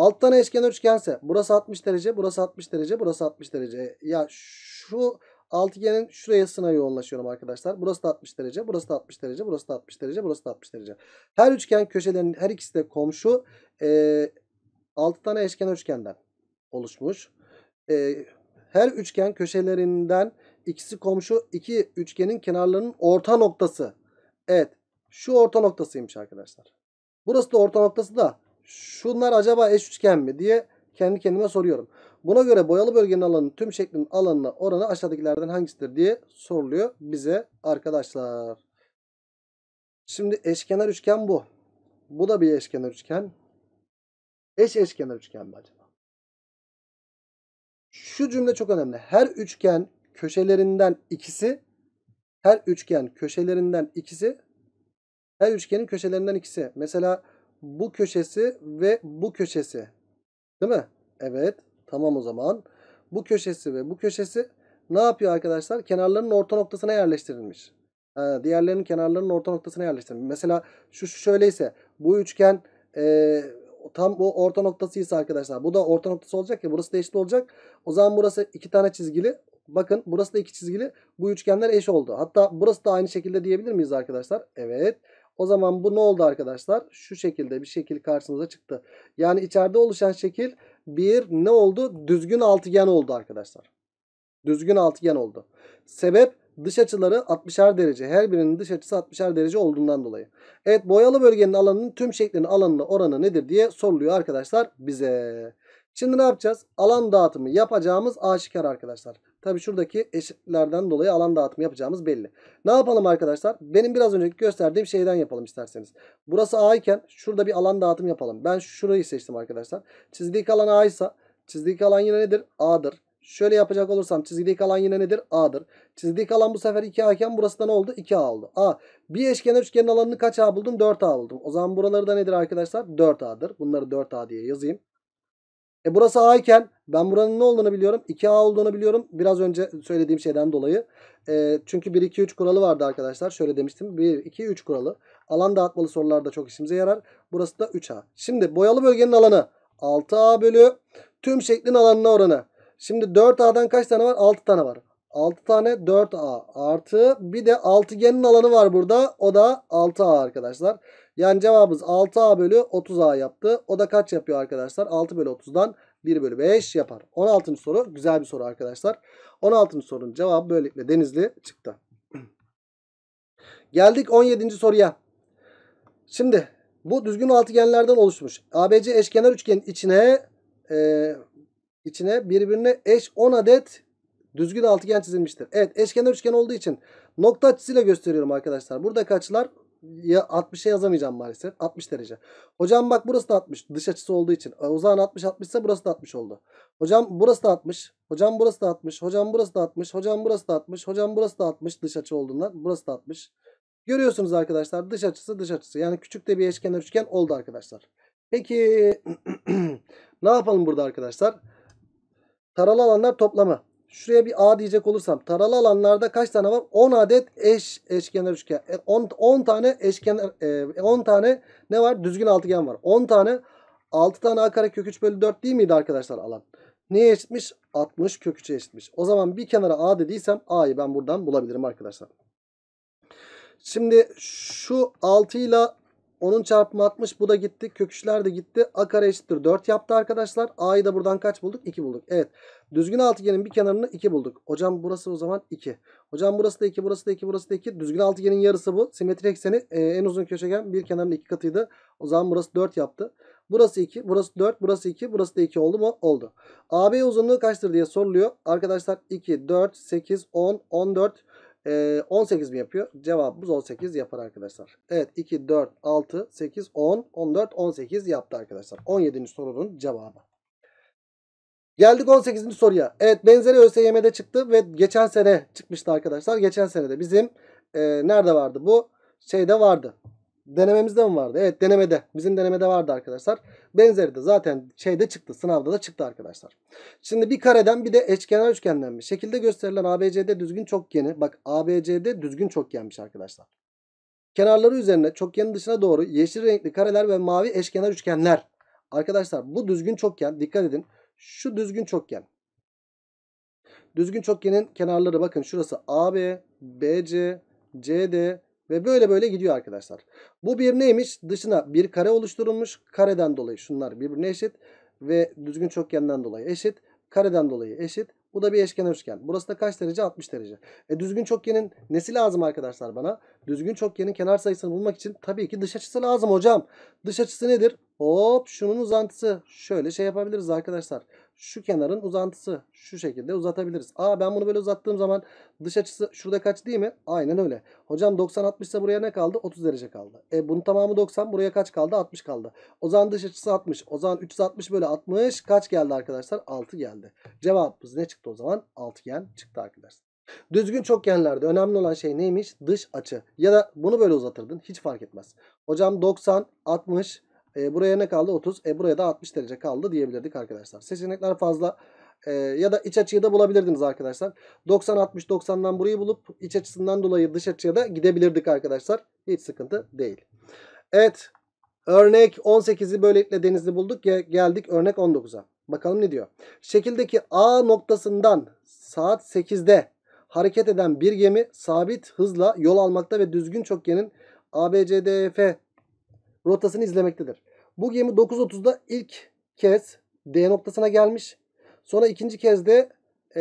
Alt tane eşkenar üçgense burası 60 derece, burası 60 derece, burası 60 derece. E, ya şu altıgenin şuraya sına yoğunlaşıyorum arkadaşlar. Burası da 60 derece, burası da 60 derece, burası da 60 derece, burası da 60 derece. Her üçgen köşelerinin her ikisi de komşu. E, 6 tane eşkenar üçgenden oluşmuş. E, her üçgen köşelerinden ikisi komşu. iki üçgenin kenarlarının orta noktası. Evet. Şu orta noktasıymış arkadaşlar. Burası da orta noktası da şunlar acaba eş üçgen mi diye kendi kendime soruyorum. Buna göre boyalı bölgenin alanının tüm şeklin alanına oranı aşağıdakilerden hangisidir diye soruluyor bize arkadaşlar. Şimdi eşkenar üçgen bu. Bu da bir eşkenar üçgen. Eş eşkenar üçgen mi acaba? Şu cümle çok önemli. Her üçgen köşelerinden ikisi her üçgen köşelerinden ikisi her üçgenin köşelerinden ikisi. Mesela bu köşesi ve bu köşesi. Değil mi? Evet. Tamam o zaman. Bu köşesi ve bu köşesi ne yapıyor arkadaşlar? Kenarlarının orta noktasına yerleştirilmiş. Ha, diğerlerinin kenarlarının orta noktasına yerleştirilmiş. Mesela şu, şu şöyleyse bu üçgen e, tam bu orta noktasıysa arkadaşlar bu da orta noktası olacak ya burası da eşit olacak. O zaman burası iki tane çizgili Bakın burası da iki çizgili. Bu üçgenler eş oldu. Hatta burası da aynı şekilde diyebilir miyiz arkadaşlar? Evet. O zaman bu ne oldu arkadaşlar? Şu şekilde bir şekil karşımıza çıktı. Yani içeride oluşan şekil bir ne oldu? Düzgün altıgen oldu arkadaşlar. Düzgün altıgen oldu. Sebep dış açıları 60'er derece. Her birinin dış açısı 60'er derece olduğundan dolayı. Evet boyalı bölgenin alanının tüm şeklinin alanına oranı nedir diye soruluyor arkadaşlar bize. Şimdi ne yapacağız? Alan dağıtımı yapacağımız aşikar arkadaşlar. Tabi şuradaki eşitlerden dolayı alan dağıtımı yapacağımız belli. Ne yapalım arkadaşlar? Benim biraz önceki gösterdiğim şeyden yapalım isterseniz. Burası A iken şurada bir alan dağıtımı yapalım. Ben şurayı seçtim arkadaşlar. Çizdik alan A ise çizdik alan yine nedir? A'dır. Şöyle yapacak olursam çizgilik alan yine nedir? A'dır. Çizgilik alan bu sefer 2A iken burası da ne oldu? 2A oldu. A. Bir eşkenar üçgenin alanını kaç A buldum? 4A buldum. O zaman buraları da nedir arkadaşlar? 4A'dır. Bunları 4A diye yazayım. E burası A iken ben buranın ne olduğunu biliyorum. 2A olduğunu biliyorum. Biraz önce söylediğim şeyden dolayı. E, çünkü 1-2-3 kuralı vardı arkadaşlar. Şöyle demiştim. 1-2-3 kuralı. Alan dağıtmalı sorularda çok işimize yarar. Burası da 3A. Şimdi boyalı bölgenin alanı 6A bölü tüm şeklin alanına oranı. Şimdi 4A'dan kaç tane var? 6 tane var. 6 tane 4A artı bir de altıgenin alanı var burada. O da 6A arkadaşlar. Yani cevabımız 6A bölü 30A yaptı. O da kaç yapıyor arkadaşlar? 6 bölü 30'dan 1 bölü 5 yapar. 16. soru güzel bir soru arkadaşlar. 16. sorunun cevabı böylelikle Denizli çıktı. Geldik 17. soruya. Şimdi bu düzgün altıgenlerden oluşmuş. ABC eşkenar üçgenin içine e, içine birbirine eş 10 adet düzgün altıgen çizilmiştir. Evet eşkenar üçgen olduğu için nokta açısıyla gösteriyorum arkadaşlar. Burada kaçlar? ya 60'a yazamayacağım maalesef. 60 derece. Hocam bak burası da 60. Dış açısı olduğu için. Uzağın 60 60 ise burası da 60 oldu. Hocam burası da 60. Hocam burası da 60. Hocam burası da 60. Hocam burası da 60. Hocam burası da 60 dış açı olduğundan. Burası da 60. Görüyorsunuz arkadaşlar dış açısı dış açısı. Yani küçük de bir eşkenar üçgen oldu arkadaşlar. Peki ne yapalım burada arkadaşlar? Taralı alanlar toplamı. Şuraya bir A diyecek olursam taralı alanlarda kaç tane var? 10 adet eş eşkenar üçgen. 10 e, 10 tane eşkenar 10 e, tane ne var? Düzgün altıgen var. 10 tane 6 tane A kare kök 3 bölü 4 değil miydi arkadaşlar alan? Neye eşitmiş? 60 kök 3'e eşitmiş. O zaman bir kenara A dediysem A'yı ben buradan bulabilirim arkadaşlar. Şimdi şu 6 ile 10'un çarpımı 60 bu da gitti. köküşler de gitti. A kare eşittir 4 yaptı arkadaşlar. A'yı da buradan kaç bulduk? 2 bulduk. Evet. Düzgün altıgenin bir kenarını 2 bulduk. Hocam burası o zaman 2. Hocam burası da 2, burası da 2, burası da 2. Düzgün altıgenin yarısı bu. Simetri ekseni e, en uzun köşegen bir kenarının 2 katıydı. O zaman burası 4 yaptı. Burası 2, burası 4, burası 2, burası da 2 oldu mu? Oldu. AB uzunluğu kaçtır diye soruluyor. Arkadaşlar 2, 4, 8, 10, 14, e, ee, 18 mi yapıyor? Cevabımız 18 yapar arkadaşlar. Evet 2, 4, 6, 8, 10, 14, 18 yaptı arkadaşlar. 17. sorunun cevabı. Geldik 18. soruya. Evet benzeri ÖSYM'de çıktı ve geçen sene çıkmıştı arkadaşlar. Geçen sene de bizim e, nerede vardı bu? Şeyde vardı. Denememizde mi vardı? Evet denemede. Bizim denemede vardı arkadaşlar. Benzeri de zaten şeyde çıktı. Sınavda da çıktı arkadaşlar. Şimdi bir kareden bir de eşkenar üçgenden bir şekilde gösterilen ABCD düzgün çokgeni. Bak ABCD düzgün çokgenmiş arkadaşlar. Kenarları üzerine çokgenin dışına doğru yeşil renkli kareler ve mavi eşkenar üçgenler. Arkadaşlar bu düzgün çokgen dikkat edin. Şu düzgün çokgen. Düzgün çokgenin kenarları bakın şurası AB, BC, CD, ve böyle böyle gidiyor arkadaşlar. Bu bir neymiş? Dışına bir kare oluşturulmuş. Kareden dolayı şunlar birbirine eşit. Ve düzgün çokgenden dolayı eşit. Kareden dolayı eşit. Bu da bir eşkenar üçgen. Burası da kaç derece? 60 derece. E düzgün çokgenin nesi lazım arkadaşlar bana? Düzgün çokgenin kenar sayısını bulmak için tabii ki dış açısı lazım hocam. Dış açısı nedir? Hop şunun uzantısı. Şöyle şey yapabiliriz arkadaşlar şu kenarın uzantısı. Şu şekilde uzatabiliriz. Aa ben bunu böyle uzattığım zaman dış açısı şurada kaç değil mi? Aynen öyle. Hocam 90 60 ise buraya ne kaldı? 30 derece kaldı. E bunun tamamı 90 buraya kaç kaldı? 60 kaldı. O zaman dış açısı 60. O zaman 360 bölü 60 kaç geldi arkadaşlar? 6 geldi. Cevabımız ne çıktı o zaman? Altıgen çıktı arkadaşlar. Düzgün çokgenlerde önemli olan şey neymiş? Dış açı. Ya da bunu böyle uzatırdın. Hiç fark etmez. Hocam 90, 60, e, buraya ne kaldı? 30. E, buraya da 60 derece kaldı diyebilirdik arkadaşlar. Seçenekler fazla. E, ya da iç açıyı da bulabilirdiniz arkadaşlar. 90, 60, 90'dan burayı bulup iç açısından dolayı dış açıya da gidebilirdik arkadaşlar. Hiç sıkıntı değil. Evet. Örnek 18'i böylelikle denizli bulduk. ya geldik örnek 19'a. Bakalım ne diyor. Şekildeki A noktasından saat 8'de hareket eden bir gemi sabit hızla yol almakta ve düzgün çokgenin ABCDF e rotasını izlemektedir. Bu gemi 9.30'da ilk kez D noktasına gelmiş. Sonra ikinci kez de e,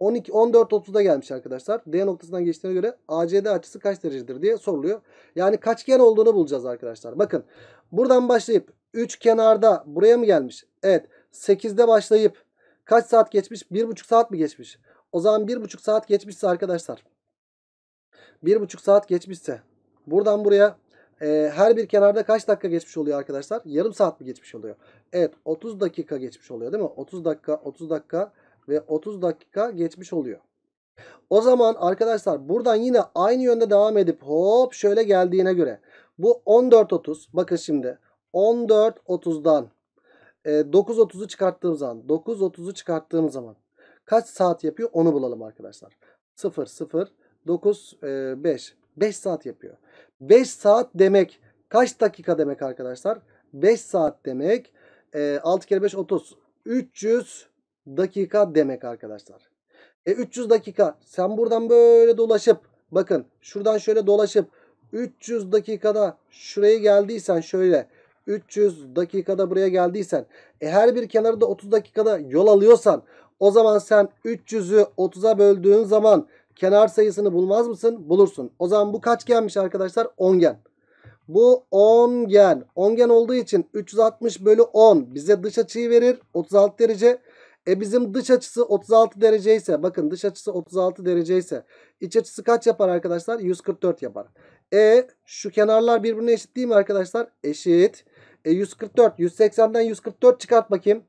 14.30'da gelmiş arkadaşlar. D noktasından geçtiğine göre ACD açısı kaç derecedir diye soruluyor. Yani kaçgen olduğunu bulacağız arkadaşlar. Bakın buradan başlayıp 3 kenarda buraya mı gelmiş? Evet 8'de başlayıp kaç saat geçmiş? 1,5 saat mi geçmiş? O zaman 1,5 saat geçmişse arkadaşlar. 1,5 saat geçmişse buradan buraya e, her bir kenarda kaç dakika geçmiş oluyor arkadaşlar? Yarım saat mi geçmiş oluyor? Evet 30 dakika geçmiş oluyor değil mi? 30 dakika 30 dakika ve 30 dakika geçmiş oluyor. O zaman arkadaşlar buradan yine aynı yönde devam edip hop şöyle geldiğine göre bu 14.30 bakın şimdi 14.30'dan e, 9.30'u çıkarttığım zaman 9.30'u çıkarttığım zaman kaç saat yapıyor onu bulalım arkadaşlar. 0 0 9 e, 5 5 saat yapıyor. 5 saat demek kaç dakika demek arkadaşlar? 5 saat demek e, 6 kere 5 30. 300 dakika demek arkadaşlar. E 300 dakika sen buradan böyle dolaşıp bakın şuradan şöyle dolaşıp 300 dakikada şuraya geldiysen şöyle 300 dakikada buraya geldiysen e her bir kenarda 30 dakikada yol alıyorsan o zaman sen 300'ü 30'a böldüğün zaman kenar sayısını bulmaz mısın? Bulursun. O zaman bu kaç genmiş arkadaşlar? 10 gen. Bu 10 gen. 10 gen olduğu için 360 bölü 10 bize dış açıyı verir. 36 derece. E bizim dış açısı 36 derece ise bakın dış açısı 36 derece ise iç açısı kaç yapar arkadaşlar? 144 yapar. E şu kenarlar birbirine eşit değil mi arkadaşlar? Eşit. E 144. 180'den 144 çıkart bakayım.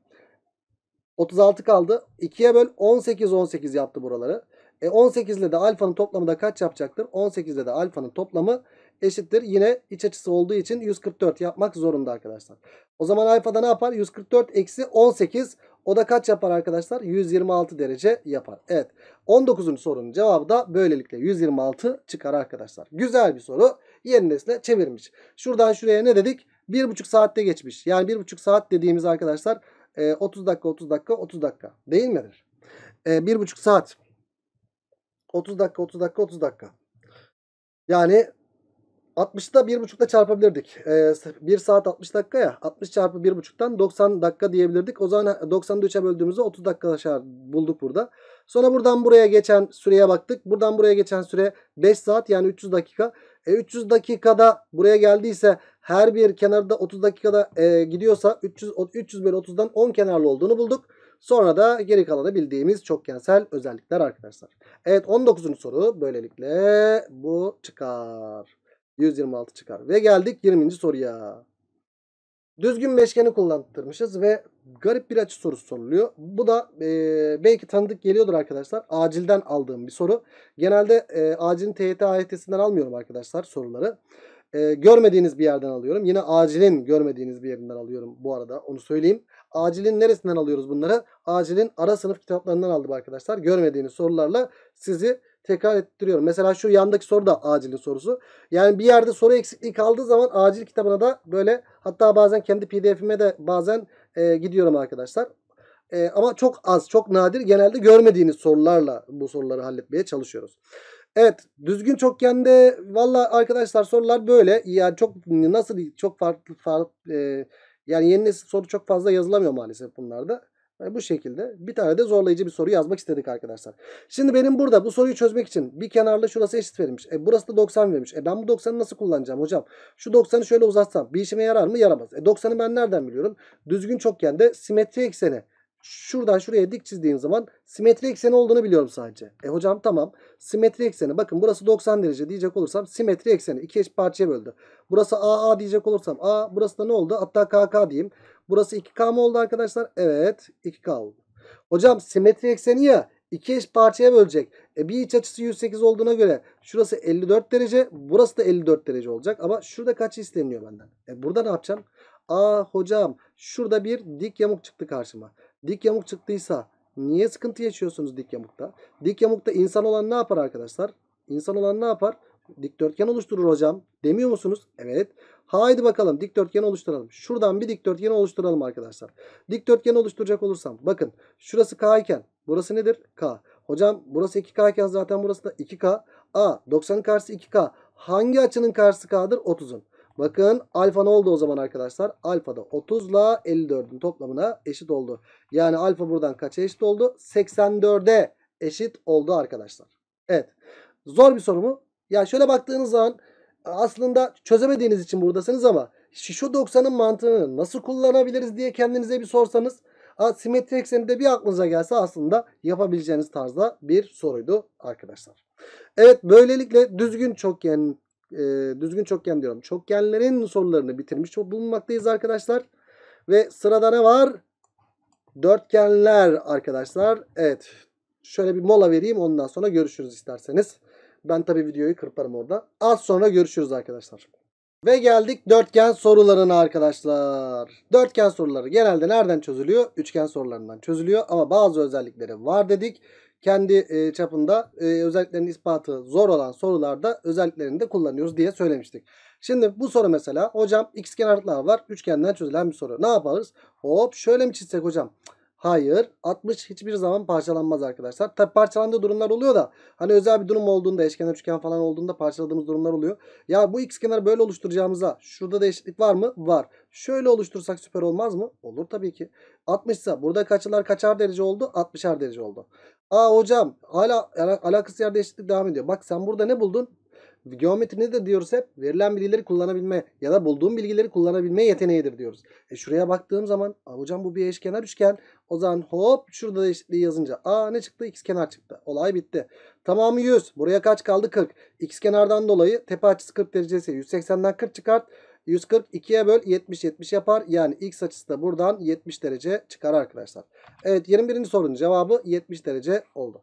36 kaldı. 2'ye böl 18 18 yaptı buraları. E 18 ile de alfanın toplamı da kaç yapacaktır? 18 ile de alfanın toplamı eşittir. Yine iç açısı olduğu için 144 yapmak zorunda arkadaşlar. O zaman alfada ne yapar? 144 eksi 18. O da kaç yapar arkadaşlar? 126 derece yapar. Evet. 19. sorunun cevabı da böylelikle 126 çıkar arkadaşlar. Güzel bir soru. Yeni nesle çevirmiş. Şuradan şuraya ne dedik? 1,5 saatte geçmiş. Yani 1,5 saat dediğimiz arkadaşlar 30 e, dakika 30 dakika 30 dakika değil midir? 1,5 e, saat. 30 dakika 30 dakika 30 dakika. Yani 60'da 1.5'da çarpabilirdik. Ee, 1 saat 60 dakika ya. 60 çarpı 1.5'tan 90 dakika diyebilirdik. O zaman 90'da 3'e böldüğümüzde 30 dakika aşağı bulduk burada. Sonra buradan buraya geçen süreye baktık. Buradan buraya geçen süre 5 saat yani 300 dakika. E 300 dakikada buraya geldiyse her bir kenarda 30 dakikada e, gidiyorsa 300 300 bölü 30'dan 10 kenarlı olduğunu bulduk. Sonra da geri kalanı bildiğimiz çok çokgensel özellikler arkadaşlar. Evet 19. soru böylelikle bu çıkar. 126 çıkar. Ve geldik 20. soruya. Düzgün beşgeni kullandırmışız ve garip bir açı sorusu soruluyor. Bu da e, belki tanıdık geliyordur arkadaşlar. Acilden aldığım bir soru. Genelde e, acilin TYT AYT'sinden almıyorum arkadaşlar soruları. E, görmediğiniz bir yerden alıyorum. Yine acilin görmediğiniz bir yerinden alıyorum bu arada onu söyleyeyim. Acilin neresinden alıyoruz bunları? Acilin ara sınıf kitaplarından aldım arkadaşlar. Görmediğiniz sorularla sizi tekrar ettiriyorum. Mesela şu yandaki soru da acilin sorusu. Yani bir yerde soru eksikliği kaldığı zaman acil kitabına da böyle hatta bazen kendi pdf'ime de bazen e, gidiyorum arkadaşlar. E, ama çok az, çok nadir. Genelde görmediğiniz sorularla bu soruları halletmeye çalışıyoruz. Evet, düzgün çokgende valla arkadaşlar sorular böyle. Yani çok nasıl çok farklı farklı e, yani yeni nesil soru çok fazla yazılamıyor maalesef bunlarda. Yani bu şekilde bir tane de zorlayıcı bir soru yazmak istedik arkadaşlar. Şimdi benim burada bu soruyu çözmek için bir kenarla şurası eşit verilmiş. E burası da 90 vermiş. E ben bu 90'ı nasıl kullanacağım hocam? Şu 90'ı şöyle uzatsam bir işime yarar mı? Yaramaz. E 90'ı ben nereden biliyorum? Düzgün çokgende simetri ekseni şuradan şuraya dik çizdiğim zaman simetri ekseni olduğunu biliyorum sadece. E hocam tamam. Simetri ekseni. Bakın burası 90 derece diyecek olursam simetri ekseni. iki eş parçaya böldü. Burası AA diyecek olursam A. Burası da ne oldu? Hatta KK diyeyim. Burası 2K mı oldu arkadaşlar? Evet. 2K oldu. Hocam simetri ekseni ya. iki eş parçaya bölecek. E bir iç açısı 108 olduğuna göre şurası 54 derece. Burası da 54 derece olacak. Ama şurada kaç isteniyor benden? E burada ne yapacağım? Aa hocam şurada bir dik yamuk çıktı karşıma. Dik yamuk çıktıysa niye sıkıntı yaşıyorsunuz dik yamukta? Dik yamukta insan olan ne yapar arkadaşlar? İnsan olan ne yapar? Dikdörtgen oluşturur hocam. Demiyor musunuz? Evet. Haydi bakalım dikdörtgen oluşturalım. Şuradan bir dikdörtgen oluşturalım arkadaşlar. Dikdörtgen oluşturacak olursam bakın şurası K iken burası nedir? K. Hocam burası 2K iken zaten burası da 2K. A 90'ın karşısı 2K. Hangi açının karşısı K'dır? 30'un. Bakın alfa ne oldu o zaman arkadaşlar? Alfa da 30 ile 54'ün toplamına eşit oldu. Yani alfa buradan kaça eşit oldu? 84'e eşit oldu arkadaşlar. Evet. Zor bir soru mu? Ya şöyle baktığınız zaman aslında çözemediğiniz için buradasınız ama şu 90'ın mantığını nasıl kullanabiliriz diye kendinize bir sorsanız simetri ekseninde bir aklınıza gelse aslında yapabileceğiniz tarzda bir soruydu arkadaşlar. Evet böylelikle düzgün çokgenin e, düzgün çokgen diyorum. Çokgenlerin sorularını bitirmiş bulunmaktayız arkadaşlar. Ve sırada ne var? Dörtgenler arkadaşlar. Evet. Şöyle bir mola vereyim ondan sonra görüşürüz isterseniz. Ben tabii videoyu kırparım orada. Az sonra görüşürüz arkadaşlar. Ve geldik dörtgen sorularına arkadaşlar. Dörtgen soruları genelde nereden çözülüyor? Üçgen sorularından çözülüyor ama bazı özellikleri var dedik kendi e, çapında e, özelliklerin ispatı zor olan sorularda özelliklerini de kullanıyoruz diye söylemiştik. Şimdi bu soru mesela hocam x kenarlıklar var. Üçgenden çözülen bir soru. Ne yaparız? Hop şöyle mi çizsek hocam? Hayır. 60 hiçbir zaman parçalanmaz arkadaşlar. Tabi parçalandığı durumlar oluyor da hani özel bir durum olduğunda eşkenar üçgen falan olduğunda parçaladığımız durumlar oluyor. Ya bu x kenarı böyle oluşturacağımıza şurada da eşitlik var mı? Var. Şöyle oluştursak süper olmaz mı? Olur tabii ki. 60 ise burada kaçılar kaçar derece oldu? 60'ar derece oldu. Aa hocam hala al alakası yer değişiklik devam ediyor. Bak sen burada ne buldun? Geometride de diyoruz hep verilen bilgileri kullanabilme ya da bulduğum bilgileri kullanabilme yeteneğidir diyoruz. E şuraya baktığım zaman hocam bu bir eşkenar üçgen. O zaman hop şurada eşitliği yazınca Aa ne çıktı? X kenar çıktı. Olay bitti. Tamamı 100. Buraya kaç kaldı? 40. X kenardan dolayı tepe açısı 40 derecesi. 180'den 40 çıkart. 142'ye böl 70 70 yapar. Yani x açısı da buradan 70 derece çıkar arkadaşlar. Evet 21. sorunun cevabı 70 derece oldu.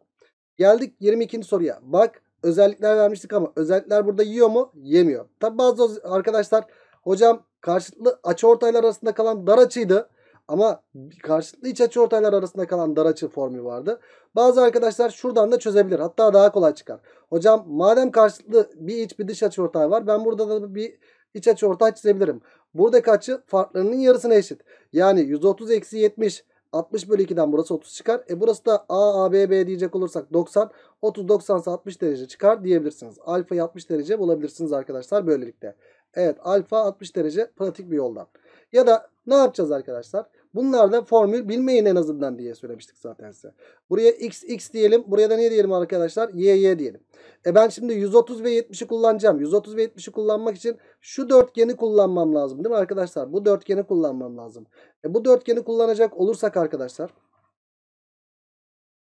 Geldik 22. soruya. Bak özellikler vermiştik ama özellikler burada yiyor mu? Yemiyor. Tabi bazı arkadaşlar hocam karşılıklı açı ortaylar arasında kalan dar açıydı. Ama karşılıklı iç açı ortaylar arasında kalan dar açı formülü vardı. Bazı arkadaşlar şuradan da çözebilir. Hatta daha kolay çıkar. Hocam madem karşılıklı bir iç bir dış açı ortay var. Ben burada da bir iç açı ortay çizebilirim. Buradaki açı farklarının yarısına eşit. Yani 130 eksi 70 60 bölü 2'den burası 30 çıkar. E burası da A, A, B, B diyecek olursak 90. 30, 90 60 derece çıkar diyebilirsiniz. Alfa 60 derece bulabilirsiniz arkadaşlar böylelikle. Evet alfa 60 derece pratik bir yoldan. Ya da ne yapacağız arkadaşlar? Bunlar da formül bilmeyin en azından diye söylemiştik zaten size. Buraya x x diyelim. Buraya da ne diyelim arkadaşlar? Y y diyelim. E ben şimdi 130 ve 70'i kullanacağım. 130 ve 70'i kullanmak için şu dörtgeni kullanmam lazım değil mi arkadaşlar? Bu dörtgeni kullanmam lazım. E bu dörtgeni kullanacak olursak arkadaşlar.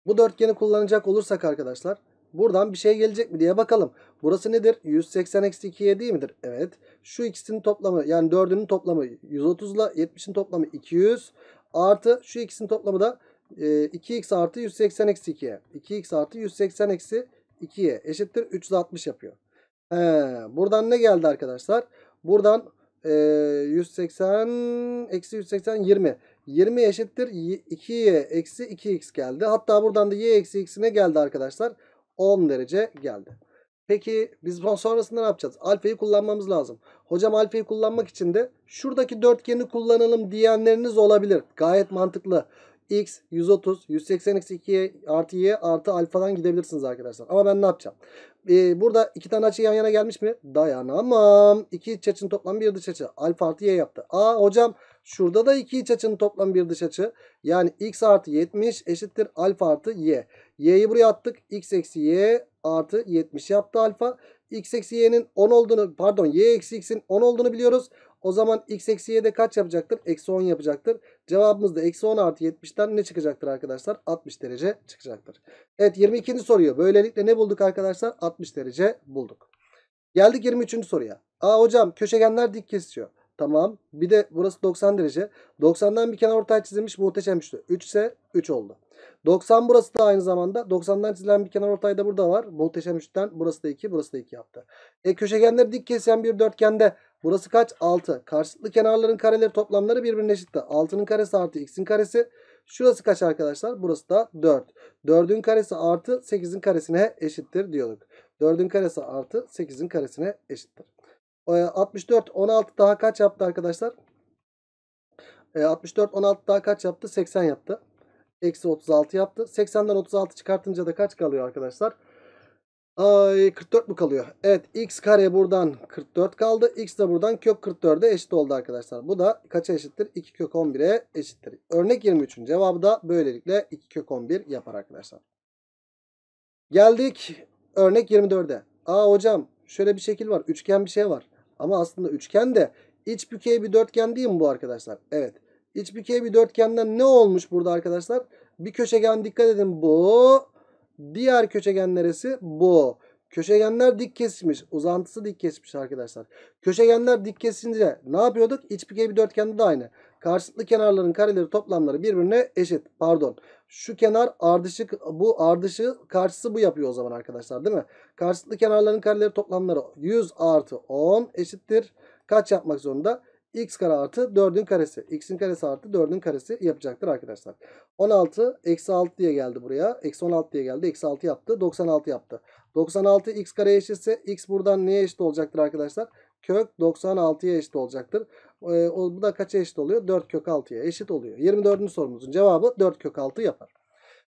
Bu dörtgeni kullanacak olursak arkadaşlar. Buradan bir şey gelecek mi diye bakalım. Burası nedir? 180 eksi 2'ye değil midir? Evet. Şu ikisinin toplamı yani 4'ünün toplamı 130 ile 70'in toplamı 200. Artı şu ikisinin toplamı da 2x e, artı 180 eksi 2'ye. 2x artı 180 eksi 2'ye eşittir 360 yapıyor. He, buradan ne geldi arkadaşlar? Buradan e, 180 eksi 180 20. 20 eşittir 2'ye eksi 2x geldi. Hatta buradan da y eksi x'ine geldi arkadaşlar. 10 derece geldi. Peki biz sonrasında ne yapacağız? Alfayı kullanmamız lazım. Hocam alfayı kullanmak için de şuradaki dörtgeni kullanalım diyenleriniz olabilir. Gayet mantıklı. X 130, 180 x 2 artı y artı alfadan gidebilirsiniz arkadaşlar. Ama ben ne yapacağım? Ee, burada iki tane açı yan yana gelmiş mi? Dayanamam. İki iç açının toplam bir dış açı. Alfa artı y yaptı. Aa hocam Şurada da iki iç açının toplam bir dış açı. Yani x artı 70 eşittir alfa artı y. Y'yi buraya attık. x eksi y artı 70 yaptı alfa. x eksi y'nin 10 olduğunu pardon y eksi x'in 10 olduğunu biliyoruz. O zaman x eksi y'de kaç yapacaktır? Eksi 10 yapacaktır. Cevabımız da eksi 10 artı 70'ten ne çıkacaktır arkadaşlar? 60 derece çıkacaktır. Evet 22. soruyu böylelikle ne bulduk arkadaşlar? 60 derece bulduk. Geldik 23. soruya. Aa hocam köşegenler dik kesiyor. Tamam. Bir de burası 90 derece. 90'dan bir kenar ortay çizilmiş muhteşem üçlü. 3 ise 3 oldu. 90 burası da aynı zamanda. 90'dan çizilen bir kenar ortay da burada var. Muhteşem üçten burası da 2, burası da 2 yaptı. E köşegenleri dik kesen bir dörtgende burası kaç? 6. Karşılıklı kenarların kareleri toplamları birbirine eşitti. 6'nın karesi artı x'in karesi. Şurası kaç arkadaşlar? Burası da 4. 4'ün karesi artı 8'in karesine eşittir diyorduk. 4'ün karesi artı 8'in karesine eşittir. 64 ee, 16 daha kaç yaptı arkadaşlar? 64 ee, 16 daha kaç yaptı? 80 yaptı. Eksi 36 yaptı. 80'den 36 çıkartınca da kaç kalıyor arkadaşlar? Ay 44 mu kalıyor? Evet x kare buradan 44 kaldı. X de buradan kök 44'e eşit oldu arkadaşlar. Bu da kaça eşittir? 2 kök 11'e eşittir. Örnek 23'ün cevabı da böylelikle 2 kök 11 yapar arkadaşlar. Geldik örnek 24'e. Aa hocam şöyle bir şekil var. Üçgen bir şey var. Ama aslında üçgen de iç bükey bir dörtgen değil mi bu arkadaşlar? Evet. İç bükey bir dörtgenden ne olmuş burada arkadaşlar? Bir köşegen dikkat edin bu. Diğer köşegen neresi? Bu. Köşegenler dik kesmiş. Uzantısı dik kesmiş arkadaşlar. Köşegenler dik kesince ne yapıyorduk? İç bükey bir dörtgende de aynı. Karşıtlı kenarların kareleri toplamları birbirine eşit. Pardon. Şu kenar ardışık bu ardışığı karşısı bu yapıyor o zaman arkadaşlar değil mi? Karşıtlı kenarların kareleri toplamları 100 artı 10 eşittir. Kaç yapmak zorunda? x kare artı 4'ün karesi. x'in karesi artı 4'ün karesi yapacaktır arkadaşlar. 16 eksi 6 diye geldi buraya. Eksi 16 diye geldi. Eksi 6 yaptı. 96 yaptı. 96 x kare eşitse x buradan neye eşit olacaktır arkadaşlar? Kök 96'ya eşit olacaktır. E, o, bu da kaça eşit oluyor? 4 kök 6'ya eşit oluyor. 24. sorumuzun cevabı 4 kök 6 yapar.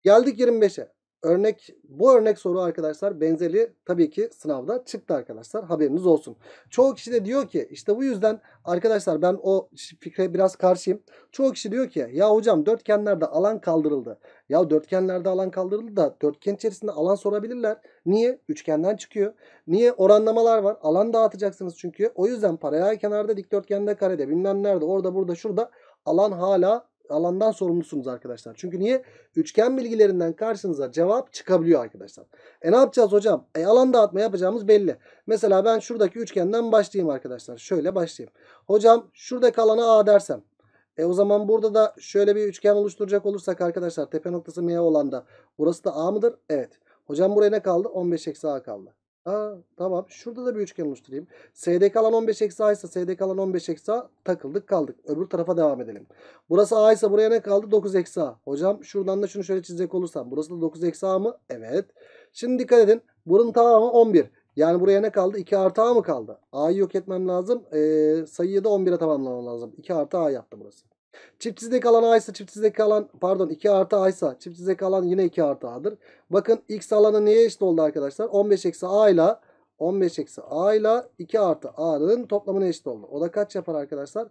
Geldik 25'e örnek bu örnek soru arkadaşlar benzeri tabii ki sınavda çıktı arkadaşlar. Haberiniz olsun. Çoğu kişi de diyor ki işte bu yüzden arkadaşlar ben o fikre biraz karşıyım. Çoğu kişi diyor ki ya hocam dörtgenlerde alan kaldırıldı. Ya dörtgenlerde alan kaldırıldı da dörtgen içerisinde alan sorabilirler. Niye? Üçgenden çıkıyor. Niye? Oranlamalar var. Alan dağıtacaksınız çünkü. O yüzden paraya kenarda dikdörtgende karede bilmem nerede orada burada şurada alan hala alandan sorumlusunuz arkadaşlar. Çünkü niye? Üçgen bilgilerinden karşınıza cevap çıkabiliyor arkadaşlar. E ne yapacağız hocam? E alan dağıtma yapacağımız belli. Mesela ben şuradaki üçgenden başlayayım arkadaşlar. Şöyle başlayayım. Hocam şuradaki alana A dersem. E o zaman burada da şöyle bir üçgen oluşturacak olursak arkadaşlar tepe noktası M olan da burası da A mıdır? Evet. Hocam buraya ne kaldı? 15 eksi A kaldı. Aa, tamam. Şurada da bir üçgen oluşturayım. SDK alan 15 eksi A ise SDK alan 15 eksi A takıldık kaldık. Öbür tarafa devam edelim. Burası A ise buraya ne kaldı? 9 eksi A. Hocam şuradan da şunu şöyle çizecek olursam. Burası da 9 eksi A mı? Evet. Şimdi dikkat edin. Buranın tamamı 11. Yani buraya ne kaldı? 2 artı A mı kaldı? A'yı yok etmem lazım. Ee, sayıyı da 11'e tamamlamam lazım. 2 artı A yaptı burası. Çift çizdeki alan A ise çift çizdeki alan pardon 2 artı A ise çift çizdeki alan yine 2 artı A'dır. Bakın x alanı neye eşit oldu arkadaşlar? 15 eksi A ile 15 eksi A ile 2 artı A'nın toplamına eşit oldu. O da kaç yapar arkadaşlar?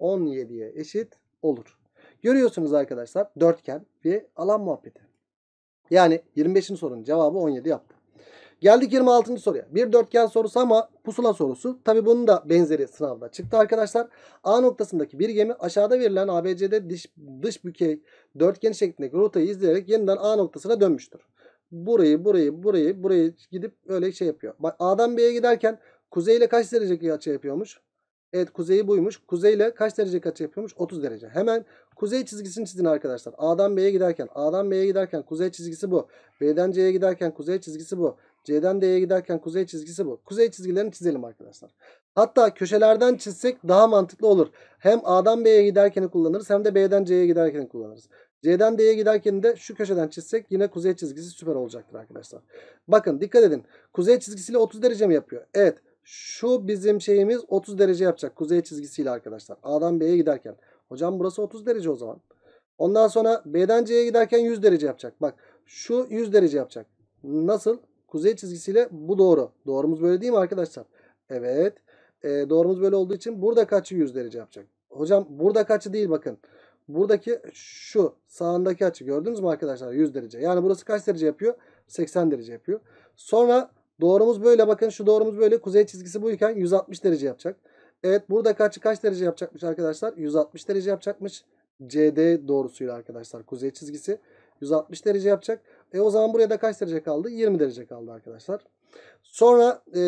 17'ye eşit olur. Görüyorsunuz arkadaşlar dörtgen ve alan muhabbeti. Yani 25'in sorunun cevabı 17 yaptı. Geldik 26. soruya. Bir dörtgen sorusu ama pusula sorusu. Tabi bunun da benzeri sınavda çıktı arkadaşlar. A noktasındaki bir gemi aşağıda verilen ABC'de dış, dış bükey dörtgen şeklindeki rotayı izleyerek yeniden A noktasına dönmüştür. Burayı, burayı, burayı, burayı gidip öyle şey yapıyor. Bak A'dan B'ye giderken kuzey ile kaç derece açı yapıyormuş? Evet kuzeyi buymuş. ile kaç derece kaç yapıyormuş? 30 derece. Hemen kuzey çizgisini çizin arkadaşlar. A'dan B'ye giderken, A'dan B'ye giderken kuzey çizgisi bu. B'den C'ye giderken kuzey çizgisi bu. C'den D'ye giderken kuzey çizgisi bu. Kuzey çizgilerini çizelim arkadaşlar. Hatta köşelerden çizsek daha mantıklı olur. Hem A'dan B'ye giderken kullanırız hem de B'den C'ye giderken kullanırız. C'den D'ye giderken de şu köşeden çizsek yine kuzey çizgisi süper olacaktır arkadaşlar. Bakın dikkat edin. Kuzey çizgisiyle 30 derece mi yapıyor? Evet. Şu bizim şeyimiz 30 derece yapacak kuzey çizgisiyle arkadaşlar. A'dan B'ye giderken. Hocam burası 30 derece o zaman. Ondan sonra B'den C'ye giderken 100 derece yapacak. Bak şu 100 derece yapacak. Nasıl? kuzey çizgisiyle bu doğru. Doğrumuz böyle değil mi arkadaşlar? Evet. E, doğrumuz böyle olduğu için burada kaçı 100 derece yapacak? Hocam burada kaçı değil bakın. Buradaki şu sağındaki açı gördünüz mü arkadaşlar? 100 derece. Yani burası kaç derece yapıyor? 80 derece yapıyor. Sonra doğrumuz böyle bakın şu doğrumuz böyle. Kuzey çizgisi buyken 160 derece yapacak. Evet burada kaçı kaç derece yapacakmış arkadaşlar? 160 derece yapacakmış. CD doğrusuyla arkadaşlar kuzey çizgisi 160 derece yapacak. E o zaman buraya da kaç derece kaldı? 20 derece kaldı arkadaşlar. Sonra e,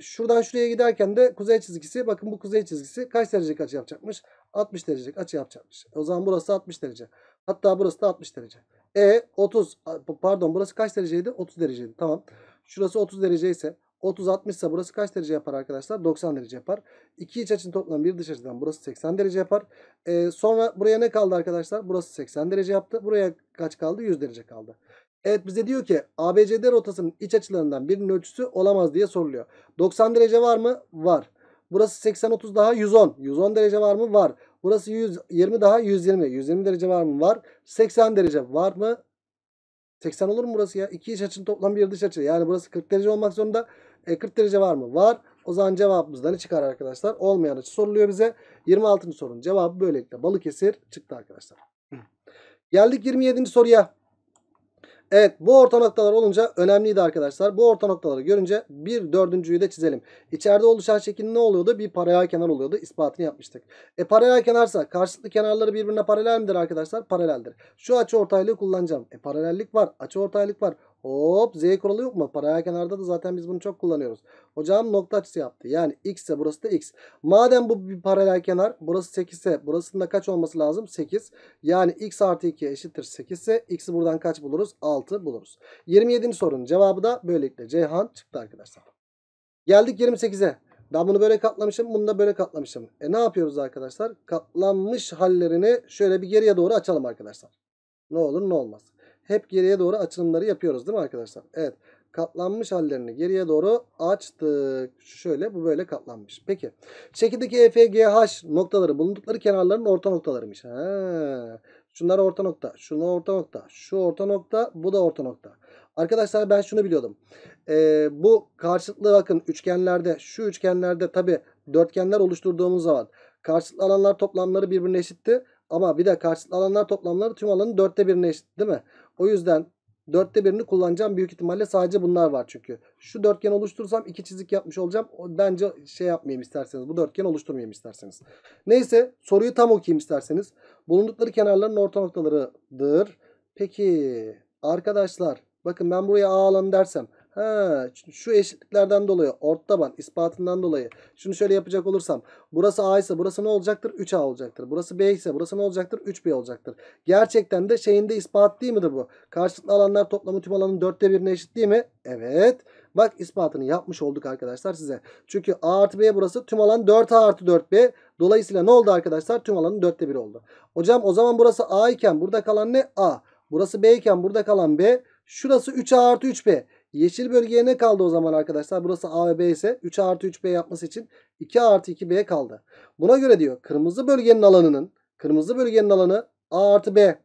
şuradan şuraya giderken de kuzey çizgisi bakın bu kuzey çizgisi kaç derece açı yapacakmış? 60 derece açı yapacakmış. E, o zaman burası 60 derece. Hatta burası da 60 derece. E 30 pardon burası kaç dereceydi? 30 dereceydi. Tamam. Şurası 30 derece ise 30 60 ise burası kaç derece yapar arkadaşlar? 90 derece yapar. İki iç açının toplamı bir dış açıdan burası 80 derece yapar. Ee, sonra buraya ne kaldı arkadaşlar? Burası 80 derece yaptı. Buraya kaç kaldı? 100 derece kaldı. Evet bize diyor ki ABCD rotasının iç açılarından birinin ölçüsü olamaz diye soruluyor. 90 derece var mı? Var. Burası 80-30 daha 110. 110 derece var mı? Var. Burası 120 daha 120. 120 derece var mı? Var. 80 derece var mı? 80 olur mu burası ya? İki iç açının toplam bir dış açı. Yani burası 40 derece olmak zorunda. E, 40 derece var mı? Var. O zaman cevabımızdan ne çıkar arkadaşlar? Olmayan açı soruluyor bize. 26. sorunun cevabı böylelikle Balıkesir çıktı arkadaşlar. Geldik 27. soruya. Evet bu orta noktalar olunca önemliydi arkadaşlar. Bu orta noktaları görünce bir dördüncüyü de çizelim. İçeride oluşan şekil ne oluyordu? Bir paralel kenar oluyordu. İspatını yapmıştık. E paralel kenarsa karşılıklı kenarları birbirine paralel midir arkadaşlar? Paraleldir. Şu açı ortaylığı kullanacağım. E paralellik var. Açı ortaylık var. Hop z kuralı yok mu? Paralel kenarda da zaten biz bunu çok kullanıyoruz. Hocam nokta açısı yaptı. Yani x ise burası da x. Madem bu bir paralel kenar burası 8 ise burasının da kaç olması lazım? 8. Yani x artı 2 eşittir 8 ise x'i buradan kaç buluruz? 6 buluruz. 27. sorunun cevabı da böylelikle Ceyhan çıktı arkadaşlar. Geldik 28'e. Ben bunu böyle katlamışım. Bunu da böyle katlamışım. E ne yapıyoruz arkadaşlar? Katlanmış hallerini şöyle bir geriye doğru açalım arkadaşlar. Ne olur ne olmaz hep geriye doğru açılımları yapıyoruz değil mi arkadaşlar? Evet. Katlanmış hallerini geriye doğru açtık. Şöyle bu böyle katlanmış. Peki. Şekildeki E, F, G, H noktaları bulundukları kenarların orta noktalarıymış. Ha. Şunlar orta nokta. Şunlar orta nokta. Şu orta nokta. Bu da orta nokta. Arkadaşlar ben şunu biliyordum. Ee, bu karşılıklı bakın üçgenlerde şu üçgenlerde tabi dörtgenler oluşturduğumuz zaman karşılıklı alanlar toplamları birbirine eşitti. Ama bir de karşılıklı alanlar toplamları tüm alanın dörtte birine eşit değil mi? O yüzden dörtte birini kullanacağım. Büyük ihtimalle sadece bunlar var çünkü. Şu dörtgen oluşturursam iki çizik yapmış olacağım. Bence şey yapmayayım isterseniz. Bu dörtgen oluşturmayayım isterseniz. Neyse soruyu tam okuyayım isterseniz. Bulundukları kenarların orta noktalarıdır. Peki arkadaşlar bakın ben buraya A alanı dersem Ha, şu eşitliklerden dolayı ort taban ispatından dolayı şunu şöyle yapacak olursam burası A ise burası ne olacaktır? 3A olacaktır. Burası B ise burası ne olacaktır? 3B olacaktır. Gerçekten de şeyinde ispat değil midir bu? Karşılıklı alanlar toplamı tüm alanın dörtte birine eşit değil mi? Evet. Bak ispatını yapmış olduk arkadaşlar size. Çünkü A artı B burası tüm alan 4A artı 4B. Dolayısıyla ne oldu arkadaşlar? Tüm alanın dörtte bir oldu. Hocam o zaman burası A iken burada kalan ne? A. Burası B iken burada kalan B. Şurası 3A artı 3B. Yeşil bölgeye ne kaldı o zaman arkadaşlar? Burası A ve B ise 3 artı 3B yapması için 2 artı 2B kaldı. Buna göre diyor kırmızı bölgenin alanının kırmızı bölgenin alanı A artı B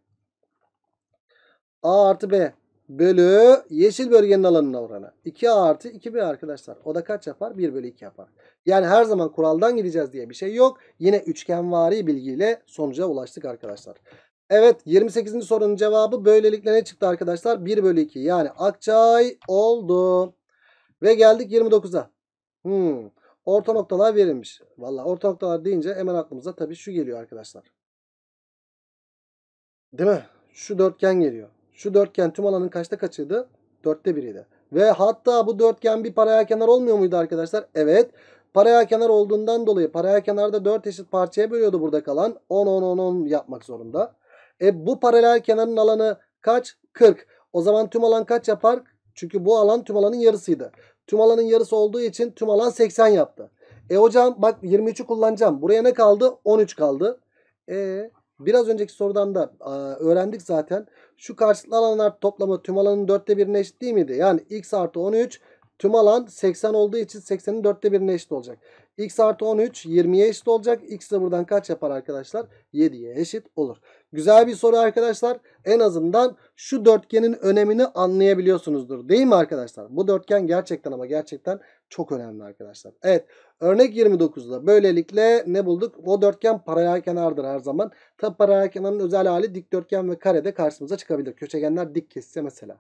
A artı B bölü yeşil bölgenin alanına oranı. 2A artı 2B arkadaşlar. O da kaç yapar? 1 bölü 2 yapar. Yani her zaman kuraldan gideceğiz diye bir şey yok. Yine üçgenvari bilgiyle sonuca ulaştık arkadaşlar. Evet 28. sorunun cevabı böylelikle ne çıktı arkadaşlar? 1 bölü 2 yani Akçay oldu. Ve geldik 29'a. Hmm. Orta noktalar verilmiş. Valla orta noktalar deyince hemen aklımıza tabii şu geliyor arkadaşlar. Değil mi? Şu dörtgen geliyor. Şu dörtgen tüm alanın kaçta kaçıydı? Dörtte biriydi. Ve hatta bu dörtgen bir paraya kenar olmuyor muydu arkadaşlar? Evet. Paraya kenar olduğundan dolayı paraya kenarda 4 eşit parçaya bölüyordu burada kalan. 10 10 10 10 yapmak zorunda. E bu paralel kenarın alanı kaç? 40. O zaman tüm alan kaç yapar? Çünkü bu alan tüm alanın yarısıydı. Tüm alanın yarısı olduğu için tüm alan 80 yaptı. E hocam bak 23'ü kullanacağım. Buraya ne kaldı? 13 kaldı. E biraz önceki sorudan da a, öğrendik zaten. Şu karşılıklı alanlar toplamı tüm alanın dörtte birine eşit değil miydi? Yani x artı 13 tüm alan 80 olduğu için 80'in dörtte birine eşit olacak. x artı 13 20'ye eşit olacak. x de buradan kaç yapar arkadaşlar? 7'ye eşit olur. Güzel bir soru arkadaşlar. En azından şu dörtgenin önemini anlayabiliyorsunuzdur. Değil mi arkadaşlar? Bu dörtgen gerçekten ama gerçekten çok önemli arkadaşlar. Evet. Örnek 29'da böylelikle ne bulduk? O dörtgen paralel kenardır her zaman. Tabi paralel kenarın özel hali dikdörtgen ve karede karşımıza çıkabilir. Köşegenler dik kesse mesela.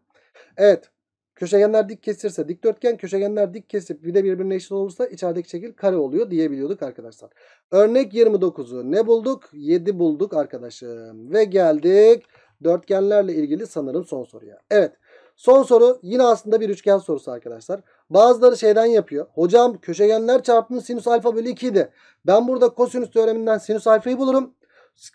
Evet. Köşegenler dik kesirse dikdörtgen, köşegenler dik kesip bir de birbirine eşit olursa içerideki şekil kare oluyor diyebiliyorduk arkadaşlar. Örnek 29'u ne bulduk? 7 bulduk arkadaşım. Ve geldik dörtgenlerle ilgili sanırım son soruya. Evet. Son soru yine aslında bir üçgen sorusu arkadaşlar. Bazıları şeyden yapıyor. Hocam köşegenler çarpımı sinüs alfa bölü 2 idi. Ben burada kosinüs teoreminden sinüs alfayı bulurum.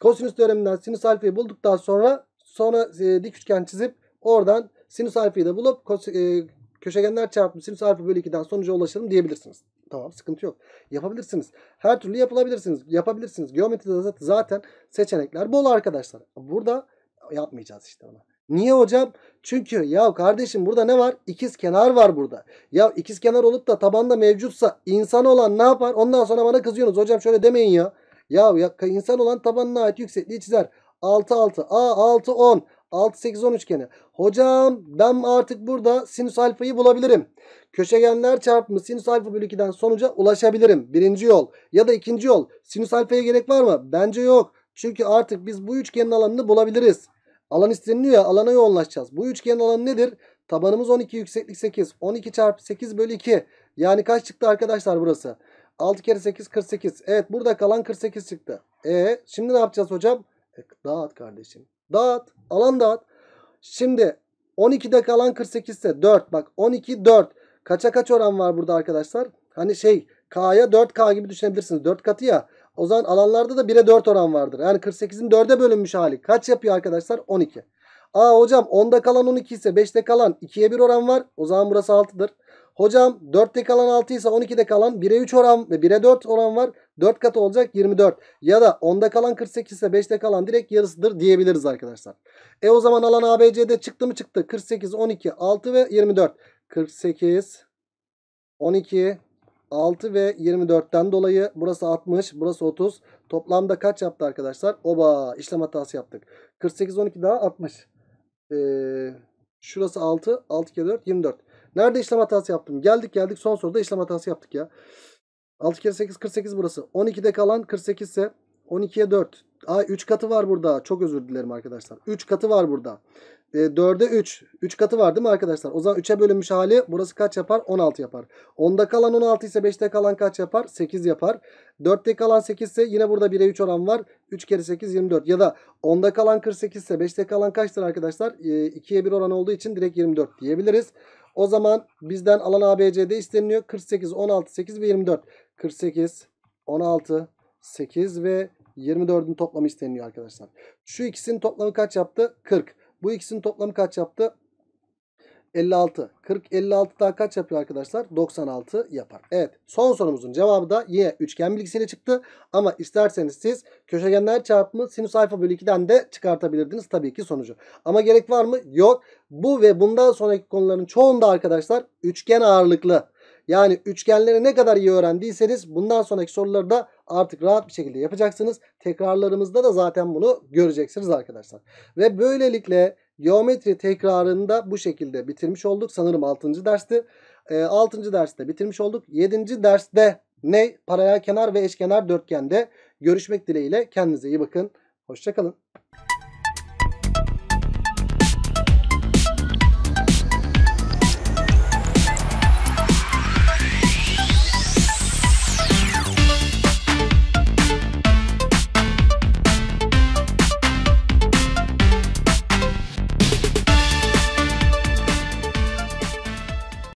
Kosinüs teoreminden sinüs alfayı bulduktan sonra sonra e, dik üçgen çizip oradan sinüs alfayı da bulup e, köşegenler çarpımı sinüs alfa bölü 2'den sonuca ulaşalım diyebilirsiniz. Tamam sıkıntı yok. Yapabilirsiniz. Her türlü yapılabilirsiniz. Yapabilirsiniz. Geometride zaten seçenekler bol arkadaşlar. Burada yapmayacağız işte ona. Niye hocam? Çünkü ya kardeşim burada ne var? İkiz kenar var burada. Ya ikiz kenar olup da tabanda mevcutsa insan olan ne yapar? Ondan sonra bana kızıyorsunuz. Hocam şöyle demeyin ya. Ya, ya insan olan tabanına ait yüksekliği çizer. 6 6 A 6 10 6, 8, 10 üçgeni. Hocam ben artık burada sinüs alfayı bulabilirim. Köşegenler çarpımı sinüs alfa bölü 2'den sonuca ulaşabilirim. Birinci yol ya da ikinci yol. Sinüs alfaya gerek var mı? Bence yok. Çünkü artık biz bu üçgenin alanını bulabiliriz. Alan isteniliyor ya alana yoğunlaşacağız. Bu üçgenin alanı nedir? Tabanımız 12 yükseklik 8. 12 çarpı 8 bölü 2. Yani kaç çıktı arkadaşlar burası? 6 kere 8 48. Evet burada kalan 48 çıktı. E şimdi ne yapacağız hocam? E, dağıt kardeşim. Dağıt. Alan dağıt. Şimdi 12'de kalan 48 ise 4. Bak 12 4. Kaça kaç oran var burada arkadaşlar? Hani şey K'ya 4K gibi düşünebilirsiniz. 4 katı ya. O zaman alanlarda da 1'e 4 oran vardır. Yani 48'in 4'e bölünmüş hali. Kaç yapıyor arkadaşlar? 12. Aa hocam 10'da kalan 12 ise 5'te kalan 2'ye 1 oran var. O zaman burası 6'dır. Hocam 4'te kalan 6 ise 12'de kalan 1'e 3 oran ve 1'e 4 oran var. 4 katı olacak 24. Ya da 10'da kalan 48 ise 5'te kalan direkt yarısıdır diyebiliriz arkadaşlar. E o zaman alan ABC'de çıktı mı çıktı. 48, 12, 6 ve 24. 48, 12, 6 ve 24'ten dolayı burası 60, burası 30. Toplamda kaç yaptı arkadaşlar? Oba işlem hatası yaptık. 48, 12 daha 60 e, şurası 6. 6 kere 4 24. Nerede işlem hatası yaptım? Geldik geldik son soruda işlem hatası yaptık ya. 6 kere 8 48 burası. 12'de kalan 48 ise 12'ye 4. Aa 3 katı var burada. Çok özür dilerim arkadaşlar. 3 katı var burada e, 4'e 3. 3 katı var değil mi arkadaşlar? O zaman 3'e bölünmüş hali burası kaç yapar? 16 yapar. 10'da kalan 16 ise 5'te kalan kaç yapar? 8 yapar. 4'te kalan 8 ise yine burada 1'e 3 oran var. 3 kere 8 24. Ya da 10'da kalan 48 ise 5'te kalan kaçtır arkadaşlar? E, 2'ye 1 oran olduğu için direkt 24 diyebiliriz. O zaman bizden alan ABC'de isteniliyor. 48, 16, 8 ve 24. 48, 16, 8 ve 24'ün toplamı isteniliyor arkadaşlar. Şu ikisinin toplamı kaç yaptı? 40. Bu ikisinin toplamı kaç yaptı? 56. 40 56 daha kaç yapıyor arkadaşlar? 96 yapar. Evet. Son sorumuzun cevabı da yine üçgen bilgisiyle çıktı. Ama isterseniz siz köşegenler çarpımı sinüs alfa bölü 2'den de çıkartabilirdiniz tabii ki sonucu. Ama gerek var mı? Yok. Bu ve bundan sonraki konuların çoğunda arkadaşlar üçgen ağırlıklı yani üçgenleri ne kadar iyi öğrendiyseniz bundan sonraki soruları da artık rahat bir şekilde yapacaksınız. Tekrarlarımızda da zaten bunu göreceksiniz arkadaşlar. Ve böylelikle geometri tekrarını da bu şekilde bitirmiş olduk. Sanırım 6. dersti. 6. Ee, derste bitirmiş olduk. 7. derste ne? Paralel kenar ve eşkenar dörtgende görüşmek dileğiyle. Kendinize iyi bakın. Hoşçakalın.